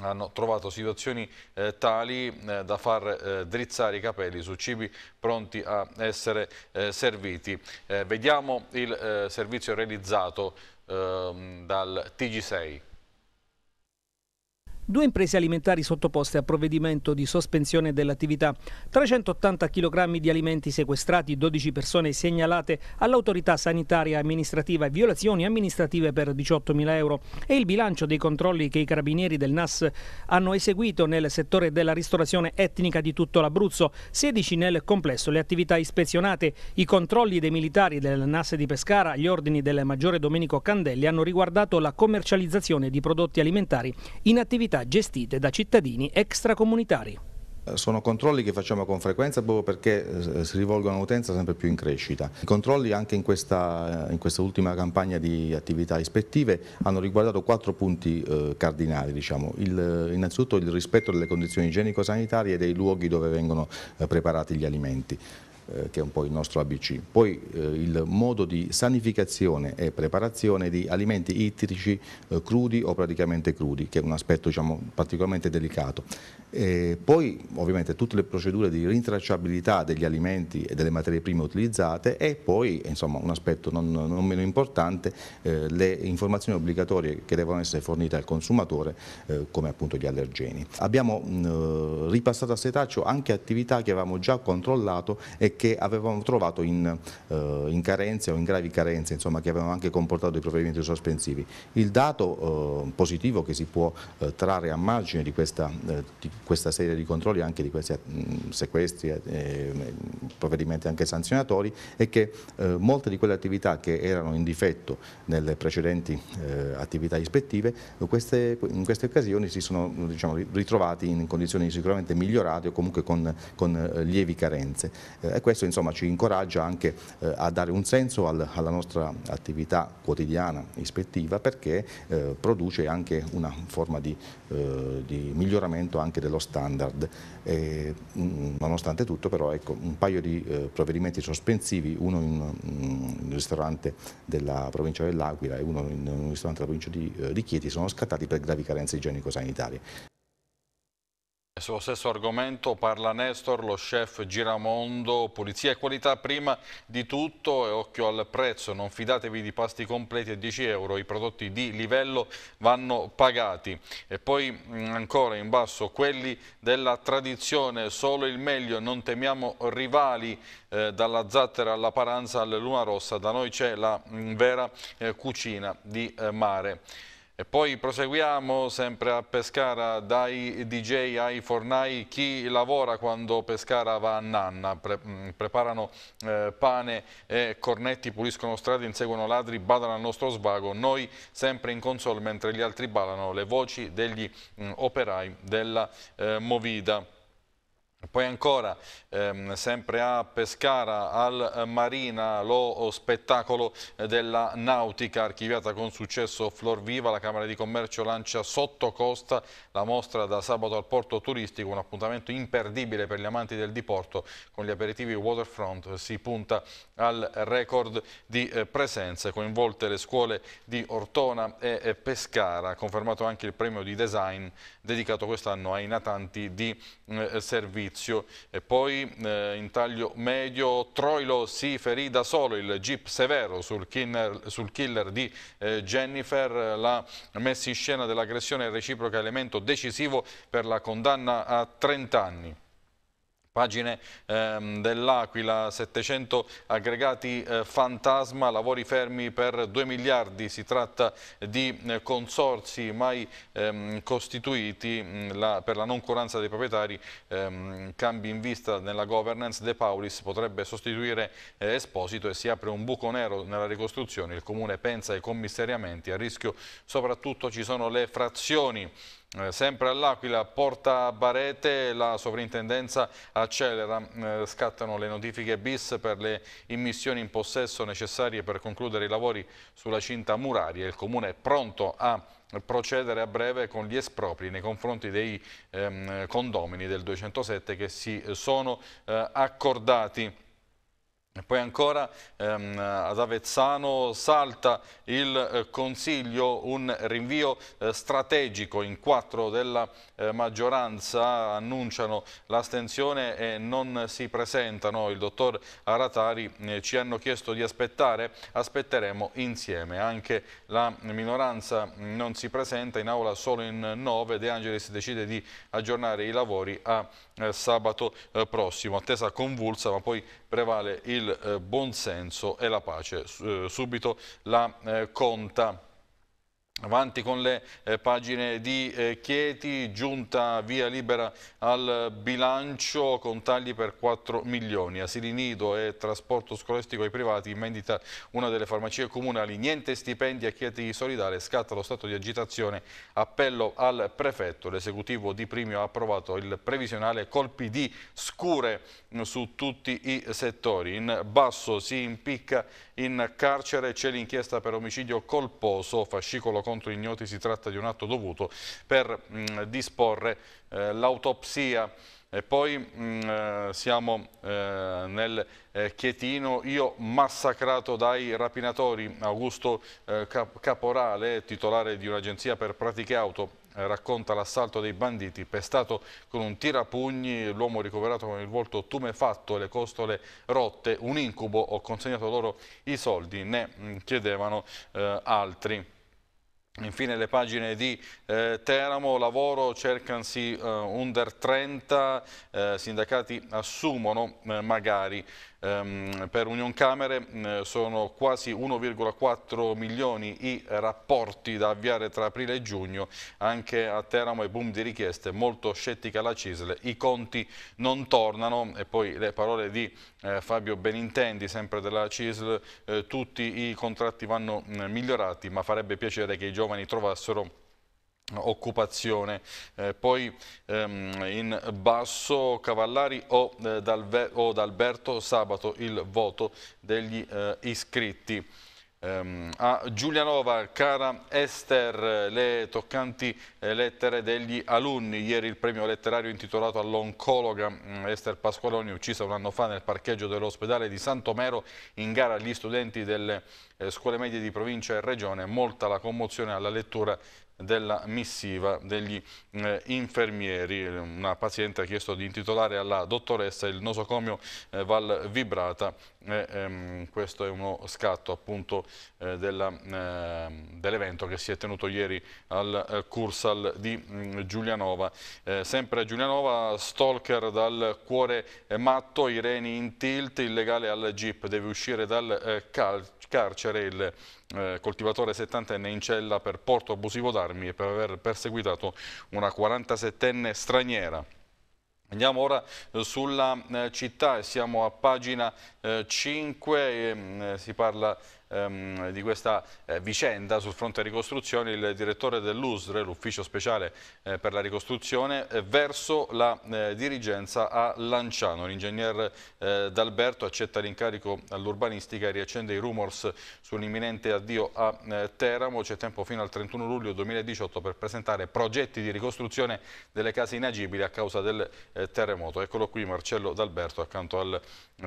hanno trovato situazioni eh, tali eh, da far eh, drizzare i capelli su cibi pronti a essere eh, serviti. Eh, vediamo il eh, servizio realizzato ehm, dal TG6. Due imprese alimentari sottoposte a provvedimento di sospensione dell'attività, 380 kg di alimenti sequestrati, 12 persone segnalate all'autorità sanitaria amministrativa e violazioni amministrative per 18.000 euro e il bilancio dei controlli che i carabinieri del NAS hanno eseguito nel settore della ristorazione etnica di tutto l'Abruzzo, 16 nel complesso, le attività ispezionate, i controlli dei militari del NAS di Pescara, gli ordini del maggiore Domenico Candelli hanno riguardato la commercializzazione di prodotti alimentari in attività società gestite da cittadini extracomunitari. Eh, sono controlli che facciamo con frequenza proprio perché eh, si rivolgono a un'utenza sempre più in crescita. I controlli anche in questa, eh, in questa, ultima campagna di attività ispettive hanno riguardato quattro punti eh, cardinali. Diciamo. Il, innanzitutto il rispetto delle condizioni igienico-sanitarie e dei luoghi dove vengono eh, preparati gli alimenti. Eh, che è un po' il nostro ABC. Poi eh, il modo di sanificazione e preparazione di alimenti ittrici eh, crudi o praticamente crudi, che è un aspetto diciamo, particolarmente delicato. E poi ovviamente tutte le procedure di rintracciabilità degli alimenti e delle materie prime utilizzate e poi insomma, un aspetto non, non meno importante, eh, le informazioni obbligatorie che devono essere fornite al consumatore eh, come appunto gli allergeni. Abbiamo mh, mm, ripassato a setaccio anche attività che avevamo già controllato e e che avevamo trovato in, eh, in carenze o in gravi carenze, insomma, che avevano anche comportato dei provvedimenti sospensivi. Il dato eh, positivo che si può eh, trarre a margine di questa, eh, di questa, serie di controlli, anche di questi mh, mm, sequestri, eh, eh, provvedimenti anche sanzionatori, è che molte di quelle attività che erano in difetto nelle precedenti attività ispettive, queste, in queste occasioni si sono diciamo, ritrovati in condizioni sicuramente migliorate o comunque con, con lievi carenze. Eh, questo insomma, ci incoraggia anche eh, a dare un senso al, alla nostra attività quotidiana ispettiva perché eh, produce anche una forma di, eh, di miglioramento anche dello standard. E, mh, mm, nonostante tutto però ecco, un paio di eh, provvedimenti sospensivi, uno in, in mm, un ristorante della provincia dell'Aquila e uno in un ristorante della provincia di, eh, di Chieti sono scattati per gravi carenze igienico-sanitarie. Sullo stesso argomento parla Nestor, lo chef Giramondo, pulizia e qualità prima di tutto e occhio al prezzo, non fidatevi di pasti completi a 10 euro, i prodotti di livello vanno pagati. E poi mm, ancora in basso quelli della tradizione, solo il meglio, non temiamo rivali, eh, dalla zattera alla paranza luna rossa, da noi c'è la mh, mm, vera eh, cucina di eh, mare. E poi proseguiamo sempre a Pescara dai DJ ai fornai chi lavora quando Pescara va a Nanna, Pre mm, preparano eh, pane e cornetti, puliscono strade, inseguono ladri, badano al nostro svago, noi sempre in console mentre gli altri balano le voci degli mh, mm, operai della eh, Movida. Poi ancora, ehm, sempre a Pescara, al Marina, lo spettacolo della nautica archiviata con successo Florviva, la Camera di Commercio lancia sotto costa la mostra da sabato al porto turistico, un appuntamento imperdibile per gli amanti del diporto, con gli aperitivi waterfront si punta al record di eh, presenze, coinvolte le scuole di Ortona e, e Pescara, confermato anche il premio di design dedicato quest'anno ai natanti di eh, servizio. Tizio e poi eh, in taglio medio Troilo si ferì da solo il jeep severo sul killer, sul killer di eh, Jennifer, la messa in scena dell'aggressione reciproca elemento decisivo per la condanna a 30 anni. Pagine ehm, dell'Aquila, 700 aggregati eh, fantasma, lavori fermi per 2 miliardi, si tratta di eh, consorsi mai ehm, costituiti mh, mm, la, per la noncuranza dei proprietari, ehm, cambi in vista nella governance De Paulis potrebbe sostituire eh, Esposito e si apre un buco nero nella ricostruzione, il Comune pensa ai commissariamenti, a rischio soprattutto ci sono le frazioni. Eh, sempre all'Aquila, Porta Barete, la sovrintendenza accelera, eh, scattano le notifiche bis per le immissioni in possesso necessarie per concludere i lavori sulla cinta muraria. Il Comune è pronto a procedere a breve con gli espropri nei confronti dei ehm, condomini del 207 che si sono eh, accordati. E poi ancora ehm, ad Avezzano salta il eh, Consiglio, un rinvio eh, strategico in quattro della eh, maggioranza annunciano l'astensione e non si presentano. Il dottor Aratari eh, ci hanno chiesto di aspettare, aspetteremo insieme. Anche la minoranza mm, non si presenta in aula solo in nove. De Angelis decide di aggiornare i lavori a eh, sabato eh, prossimo. Attesa convulsa ma poi prevale il eh, buonsenso e la pace. Eh, subito la eh, conta. Avanti con le eh, pagine di eh, Chieti, giunta via libera al bilancio con tagli per 4 milioni. Asili nido e trasporto scolastico ai privati in vendita una delle farmacie comunali. Niente stipendi a Chieti solidale, scatta lo stato di agitazione. Appello al prefetto. L'esecutivo di Primio ha approvato il previsionale colpi di scure su tutti i settori. In basso si impicca in carcere c'è l'inchiesta per omicidio colposo, fascicolo contro ignoti, si tratta di un atto dovuto per mh, mm, disporre eh, l'autopsia. E poi mh, mm, eh, siamo eh, nel eh, Chietino, io massacrato dai rapinatori, Augusto eh, Caporale, titolare di un'agenzia per pratiche auto, eh, racconta l'assalto dei banditi, pestato con un tirapugni, l'uomo ricoverato con il volto tumefatto e le costole rotte, un incubo, ho consegnato loro i soldi, ne mm, chiedevano eh, altri. Infine le pagine di eh, Teramo, lavoro, cercansi eh, under 30, eh, sindacati assumono eh, magari ehm, per Unioncamere eh, mm, sono quasi 1,4 milioni i rapporti da avviare tra aprile e giugno, anche a Teramo e boom di richieste, molto scettica la CISL, i conti non tornano e poi le parole di eh, Fabio Benintendi, sempre della CISL, eh, tutti i contratti vanno mm, migliorati ma farebbe piacere che i giovani trovassero occupazione. Eh, poi ehm, in basso Cavallari o, eh, Dalve, o D'Alberto Sabato il voto degli eh, iscritti. Ehm, a Giulianova, cara Esther, le toccanti eh, lettere degli alunni. Ieri il premio letterario intitolato all'oncologa mm, Esther Pasqualoni, uccisa un anno fa nel parcheggio dell'ospedale di Santomero, in gara agli studenti delle eh, scuole medie di provincia e regione. Molta la commozione alla lettura della missiva degli eh, infermieri. Una paziente ha chiesto di intitolare alla dottoressa il nosocomio eh, Val Vibrata. E, ehm, questo è uno scatto appunto eh, ehm, dell'evento dell che si è tenuto ieri al eh, Cursal di mh, mm, Giulianova. Eh, sempre Giulianova, stalker dal cuore matto, i reni in tilt, illegale al jeep, deve uscire dal eh, calcio carcere il eh, coltivatore settantenne in cella per porto abusivo d'armi e per aver perseguitato una 47enne straniera. Andiamo ora eh, sulla eh, città e siamo a pagina 5, eh, mm, si parla ehm, di questa eh, vicenda sul fronte ricostruzione il direttore dell'USRE, l'ufficio speciale eh, per la ricostruzione, eh, verso la eh, dirigenza a Lanciano. L'ingegner eh, D'Alberto accetta l'incarico all'urbanistica e riaccende i rumors sull'imminente addio a eh, Teramo. C'è tempo fino al 31 luglio 2018 per presentare progetti di ricostruzione delle case inagibili a causa del terremoto. Eccolo qui Marcello D'Alberto accanto al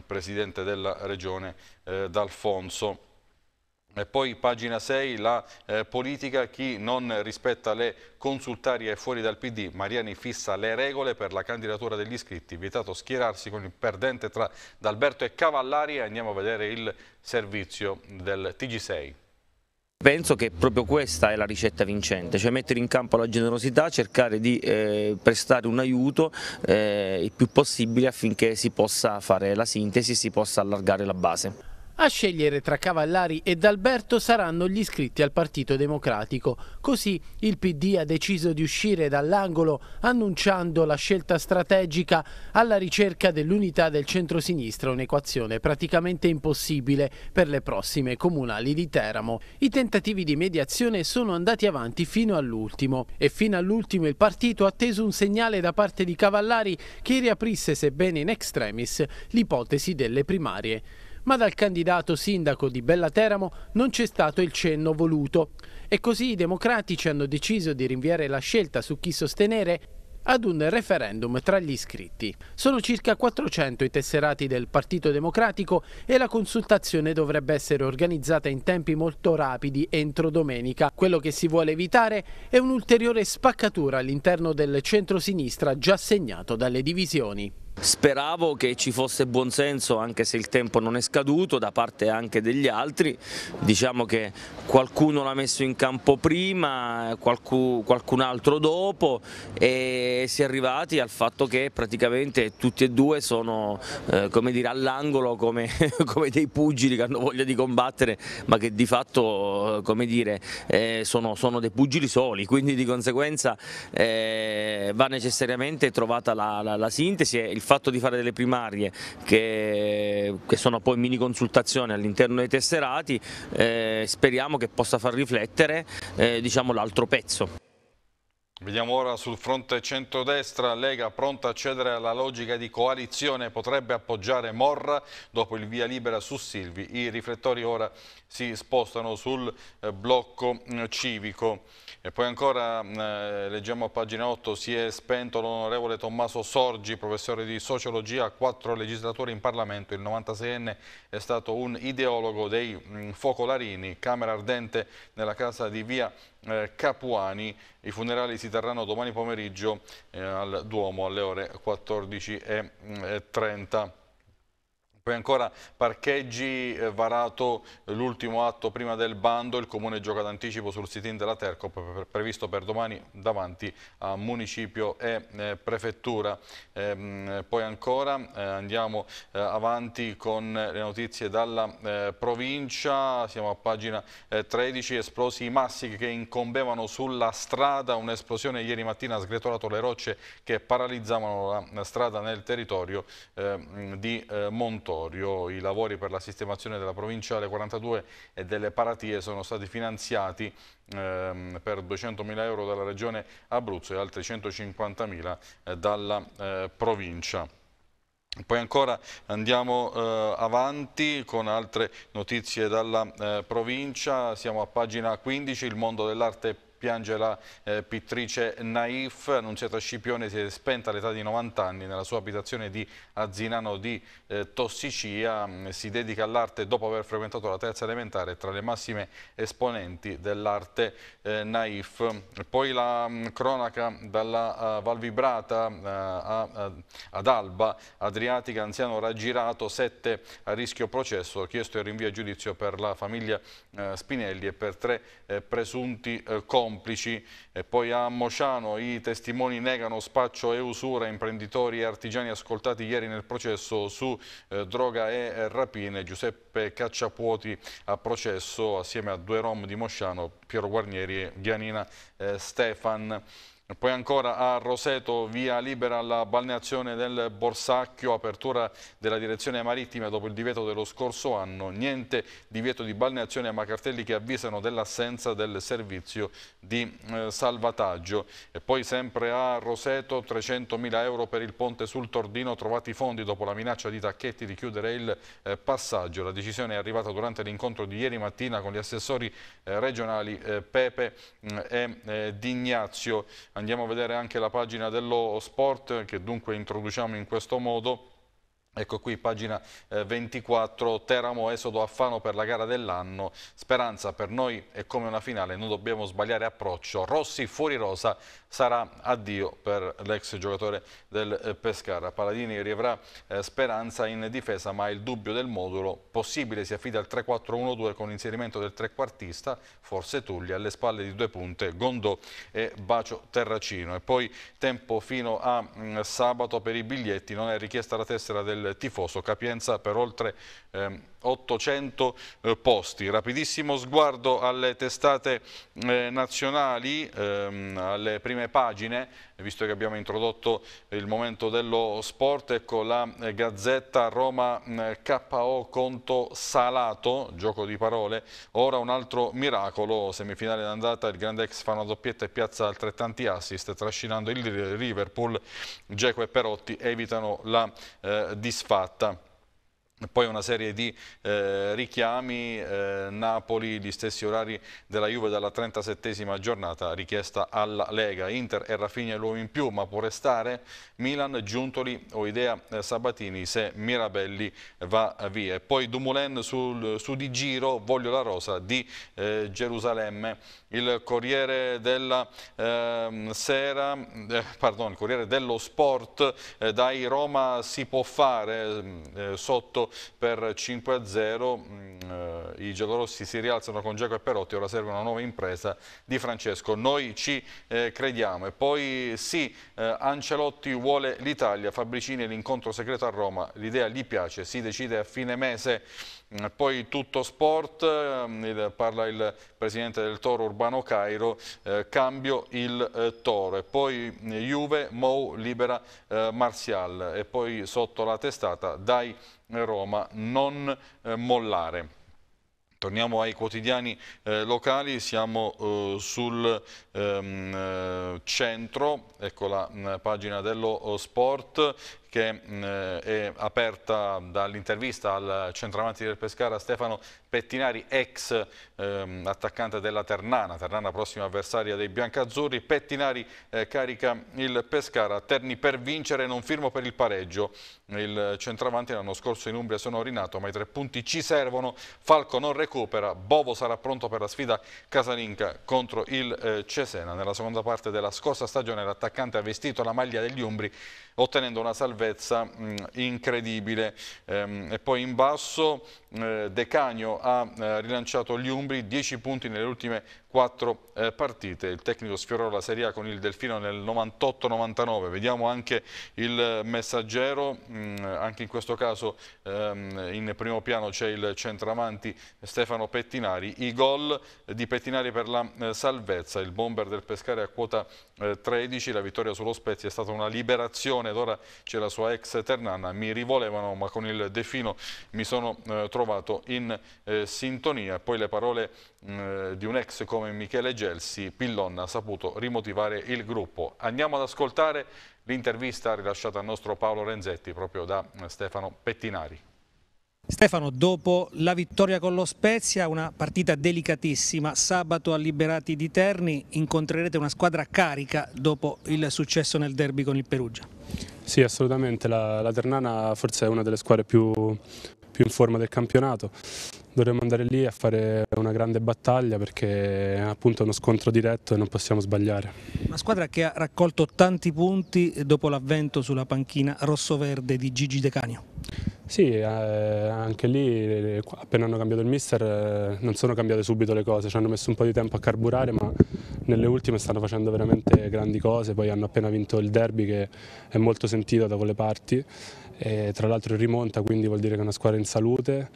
presidente della regione D'Alfonso. E poi pagina 6, la eh, politica, chi non rispetta le consultarie è fuori dal PD. Mariani fissa le regole per la candidatura degli iscritti, vietato schierarsi con il perdente tra D'Alberto e Cavallari. Andiamo a vedere il servizio del TG6. Penso che proprio questa è la ricetta vincente, cioè mettere in campo la generosità, cercare di eh, prestare un aiuto eh, il più possibile affinché si possa fare la sintesi e si possa allargare la base. A scegliere tra Cavallari e D'Alberto saranno gli iscritti al Partito Democratico. Così il PD ha deciso di uscire dall'angolo annunciando la scelta strategica alla ricerca dell'unità del centrosinistra, un'equazione praticamente impossibile per le prossime comunali di Teramo. I tentativi di mediazione sono andati avanti fino all'ultimo e fino all'ultimo il partito ha atteso un segnale da parte di Cavallari che riaprisse, sebbene in extremis, l'ipotesi delle primarie ma dal candidato sindaco di Bella Teramo non c'è stato il cenno voluto. E così i democratici hanno deciso di rinviare la scelta su chi sostenere ad un referendum tra gli iscritti. Sono circa 400 i tesserati del Partito Democratico e la consultazione dovrebbe essere organizzata in tempi molto rapidi entro domenica. Quello che si vuole evitare è un'ulteriore spaccatura all'interno del centro-sinistra già segnato dalle divisioni. Speravo che ci fosse buonsenso anche se il tempo non è scaduto da parte anche degli altri, diciamo che qualcuno l'ha messo in campo prima, qualcun, qualcun altro dopo e si è arrivati al fatto che praticamente tutti e due sono eh, all'angolo come, come, dei pugili che hanno voglia di combattere ma che di fatto dire, eh, sono, sono, dei pugili soli, quindi di conseguenza eh, va necessariamente trovata la, la, la sintesi e il fatto di fare delle primarie che, che sono poi mini consultazioni all'interno dei tesserati eh, speriamo che possa far riflettere eh, diciamo, l'altro pezzo. Vediamo ora sul fronte centrodestra, Lega pronta a cedere alla logica di coalizione, potrebbe appoggiare Morra dopo il via libera su Silvi. I riflettori ora si spostano sul eh, blocco mm, civico. E poi ancora mm, eh, leggiamo a pagina 8, si è spento l'onorevole Tommaso Sorgi, professore di sociologia, quattro legislatori in Parlamento, il 96enne è stato un ideologo dei mh, mm, focolarini, camera ardente nella casa di via eh, Capuani, i funerali si terranno domani pomeriggio eh, al Duomo alle ore 14.30. Poi ancora parcheggi eh, varato l'ultimo atto prima del bando, il Comune gioca d'anticipo sul sit-in della Tercop previsto per domani davanti a Municipio e eh, Prefettura. Ehm, poi ancora eh, andiamo eh, avanti con le notizie dalla eh, provincia, siamo a pagina 13, eh, esplosi i massi che incombevano sulla strada, un'esplosione ieri mattina ha sgretolato le rocce che paralizzavano la strada nel territorio ehm, di Monto territorio. I lavori per la sistemazione della provinciale 42 e delle paratie sono stati finanziati ehm, per 200.000 euro dalla regione Abruzzo e altri 150.000 eh, dalla eh, provincia. Poi ancora andiamo eh, avanti con altre notizie dalla eh, provincia, siamo a pagina 15, il mondo dell'arte piange la eh, pittrice Naif, Annunziata Scipione si è spenta all'età di 90 anni nella sua abitazione di Azzinano di eh, Tossicia, mm, si dedica all'arte dopo aver frequentato la terza elementare tra le massime esponenti dell'arte eh, Naif. Poi la mh, mm, cronaca dalla uh, eh, Valvibrata uh, eh, a, uh, ad Alba, Adriatica, anziano raggirato, 7 a rischio processo, chiesto il rinvio a giudizio per la famiglia Spinelli e per tre presunti compiti complici. E poi a Mociano i testimoni negano spaccio e usura, imprenditori e artigiani ascoltati ieri nel processo su eh, droga e eh, rapine. Giuseppe Cacciapuoti a processo assieme a due rom di Mosciano, Piero Guarnieri e Gianina eh, Stefan. Poi ancora a Roseto, via libera alla balneazione del Borsacchio, apertura della direzione marittima dopo il divieto dello scorso anno. Niente divieto di balneazione ma cartelli che avvisano dell'assenza del servizio di eh, salvataggio. E poi sempre a Roseto, 300.000 euro per il ponte sul Tordino, trovati i fondi dopo la minaccia di Tacchetti di chiudere il eh, passaggio. La decisione è arrivata durante l'incontro di ieri mattina con gli assessori eh, regionali eh, Pepe mm, e eh, D'Ignazio andiamo a vedere anche la pagina dello sport che dunque introduciamo in questo modo Ecco qui pagina 24, eh, Teramo esodo a Fano per la gara dell'anno, speranza per noi è come una finale, non dobbiamo sbagliare approccio, Rossi fuori rosa sarà addio per l'ex giocatore del eh, Pescara. Paladini riavrà eh, speranza in difesa ma il dubbio del modulo possibile si affida al 3-4-1-2 con l'inserimento del trequartista, forse Tullia, alle spalle di due punte Gondò e Bacio Terracino. E poi tempo fino a mh, mm, sabato per i biglietti, non è richiesta la tessera del tifoso, capienza per oltre... Ehm, 800 eh, posti. Rapidissimo sguardo alle testate eh, nazionali, ehm, alle prime pagine, visto che abbiamo introdotto il momento dello sport, ecco la eh, Gazzetta Roma mm, KO conto Salato, gioco di parole, ora un altro miracolo, semifinale d'andata, il grande ex fa una doppietta e piazza altrettanti assist, trascinando il Liverpool, Geco e Perotti evitano la eh, disfatta poi una serie di eh, richiami, eh, Napoli, gli stessi orari della Juve dalla 37esima giornata, richiesta alla Lega, Inter e Rafinha l'uomo in più, ma può restare Milan, Giuntoli o idea eh, Sabatini se Mirabelli va via. E poi Dumoulin sul, su di giro, voglio la rosa di eh, Gerusalemme. Il Corriere, della, ehm, sera, eh, pardon, il Corriere dello Sport, eh, dai Roma si può fare mm, sotto per 5-0, mm, eh, i giallorossi si rialzano con Giacomo e Perotti, ora serve una nuova impresa di Francesco, noi ci eh, crediamo e poi sì, eh, Ancelotti vuole l'Italia, Fabricini l'incontro segreto a Roma, l'idea gli piace, si decide a fine mese mm, poi tutto sport, mm, parla il presidente del Toro Urbano Cairo, eh, cambio il eh, Toro e poi Juve, Mou libera eh, Martial e poi sotto la testata dai Roma, non eh, mollare. Torniamo ai quotidiani eh, locali, siamo eh, sul ehm, eh, centro, ecco la mh, mm, pagina dello eh, sport, che mh, mm, eh, è aperta dall'intervista al centravanti del Pescara Stefano Pettinari, ex ehm, attaccante della Ternana, Ternana prossima avversaria dei biancazzurri. Pettinari eh, carica il Pescara, Terni per vincere, non firmo per il pareggio. Il centravanti l'anno scorso in Umbria sono rinato, ma i tre punti ci servono. Falco non recupera, Bovo sarà pronto per la sfida casalinca contro il eh, Cesena. Nella seconda parte della scorsa stagione l'attaccante ha vestito la maglia degli Umbri ottenendo una salvezza mh, mm, incredibile. Ehm, e poi in basso eh, De Canio ha eh, rilanciato gli Umbri, 10 punti nelle ultime 4 eh, partite. Il tecnico sfiorò la Serie A con il Delfino nel 98-99. Vediamo anche il messaggero, mm, anche in questo caso ehm, in primo piano c'è il centravanti Stefano Pettinari. I gol di Pettinari per la salvezza, il bomber del Pescare a quota 13, la vittoria sullo Spezia è stata una liberazione ed ora c'è la sua ex Ternana. Mi rivolevano ma con il Delfino mi sono trovato trovato in eh, sintonia. Poi le parole mh, mm, eh, di un ex come Michele Gelsi, Pillon ha saputo rimotivare il gruppo. Andiamo ad ascoltare l'intervista rilasciata al nostro Paolo Renzetti proprio da eh, Stefano Pettinari. Stefano, dopo la vittoria con lo Spezia, una partita delicatissima, sabato a Liberati di Terni incontrerete una squadra carica dopo il successo nel derby con il Perugia. Sì, assolutamente, la, la Ternana forse è una delle squadre più, più in forma del campionato. Dovremmo andare lì a fare una grande battaglia perché è appunto uno scontro diretto e non possiamo sbagliare. Una squadra che ha raccolto tanti punti dopo l'avvento sulla panchina rosso-verde di Gigi De Canio. Sì, eh, anche lì appena hanno cambiato il mister eh, non sono cambiate subito le cose, ci hanno messo un po' di tempo a carburare ma nelle ultime stanno facendo veramente grandi cose, poi hanno appena vinto il derby che è molto sentito da quelle parti e tra l'altro rimonta quindi vuol dire che è una squadra in salute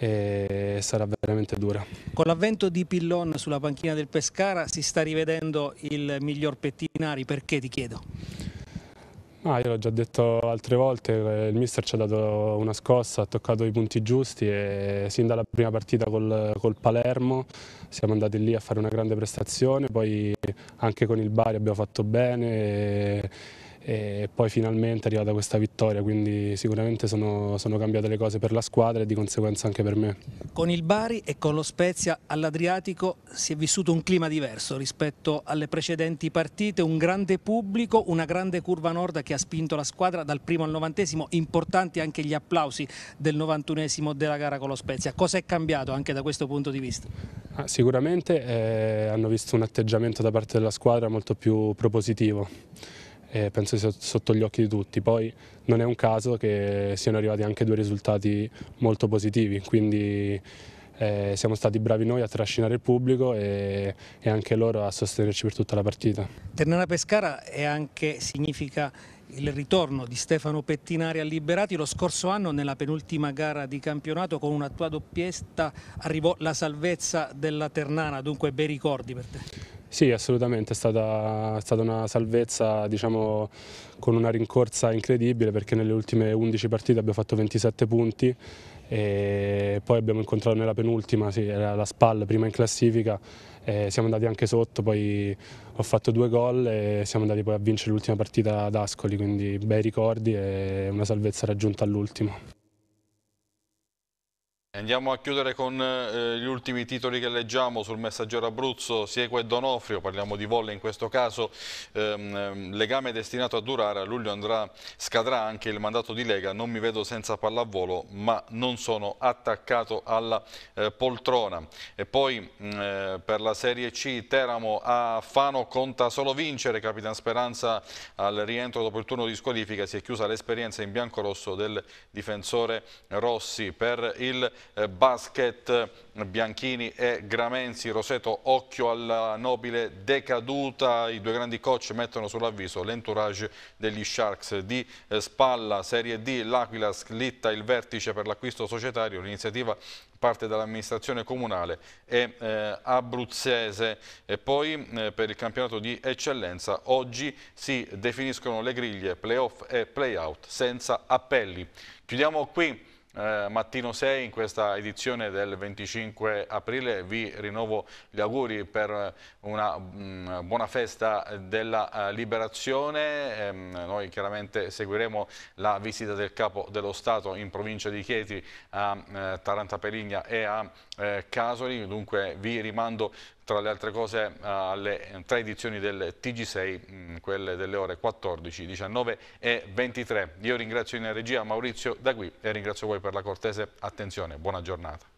e sarà veramente dura. Con l'avvento di Pillon sulla panchina del Pescara si sta rivedendo il miglior Pettinari, perché ti chiedo? Ah, io l'ho già detto altre volte, eh, il mister ci ha dato una scossa, ha toccato i punti giusti e sin dalla prima partita col, col, Palermo siamo andati lì a fare una grande prestazione, poi anche con il Bari abbiamo fatto bene. E e poi finalmente è arrivata questa vittoria, quindi sicuramente sono, sono, cambiate le cose per la squadra e di conseguenza anche per me. Con il Bari e con lo Spezia all'Adriatico si è vissuto un clima diverso rispetto alle precedenti partite, un grande pubblico, una grande curva nord che ha spinto la squadra dal primo al novantesimo, importanti anche gli applausi del novantunesimo della gara con lo Spezia. Cosa è cambiato anche da questo punto di vista? Ah, sicuramente eh, hanno visto un atteggiamento da parte della squadra molto più propositivo e penso sia sotto gli occhi di tutti. Poi non è un caso che siano arrivati anche due risultati molto positivi, quindi eh, siamo stati bravi noi a trascinare il pubblico e, e anche loro a sostenerci per tutta la partita. Ternana Pescara anche, significa il ritorno di Stefano Pettinari a Liberati lo scorso anno nella penultima gara di campionato con una tua doppietta arrivò la salvezza della Ternana, dunque bei ricordi per te. Sì, assolutamente, è stata, è stata una salvezza diciamo, con una rincorsa incredibile perché nelle ultime 11 partite abbiamo fatto 27 punti e poi abbiamo incontrato nella penultima, sì, era la SPAL prima in classifica, siamo andati anche sotto, poi ho fatto due gol e siamo andati poi a vincere l'ultima partita ad Ascoli, quindi bei ricordi e una salvezza raggiunta all'ultimo. Andiamo a chiudere con eh, gli ultimi titoli che leggiamo sul messaggero Abruzzo, Sieco e Donofrio, parliamo di volle in questo caso, ehm, ehm, legame destinato a durare, a luglio andrà, scadrà anche il mandato di Lega, non mi vedo senza pallavolo ma non sono attaccato alla eh, poltrona. E poi mh, mm, eh, per la Serie C Teramo a Fano conta solo vincere, Capitan Speranza al rientro dopo il turno di squalifica si è chiusa l'esperienza in biancorosso del difensore Rossi per il eh, basket eh, Bianchini e Gramenzi, Roseto occhio alla nobile decaduta, i due grandi coach mettono sull'avviso l'entourage degli Sharks di eh, Spalla, Serie D, l'Aquila slitta il vertice per l'acquisto societario, l'iniziativa parte dall'amministrazione comunale e eh, abruzzese e poi eh, per il campionato di eccellenza oggi si definiscono le griglie playoff e playout senza appelli. Chiudiamo qui eh, Mattino 6 in questa edizione del 25 aprile. Vi rinnovo gli auguri per una mh, mm, buona festa della uh, liberazione. Ehm, noi chiaramente seguiremo la visita del Capo dello Stato in provincia di Chieti a eh, Taranta Perigna e a eh, Casoli. Dunque vi rimando tra le altre cose eh, alle tre edizioni del TG6, mm, quelle delle ore 14, 19 e 23. Io ringrazio in regia Maurizio da qui e ringrazio voi per la cortese attenzione. Buona giornata.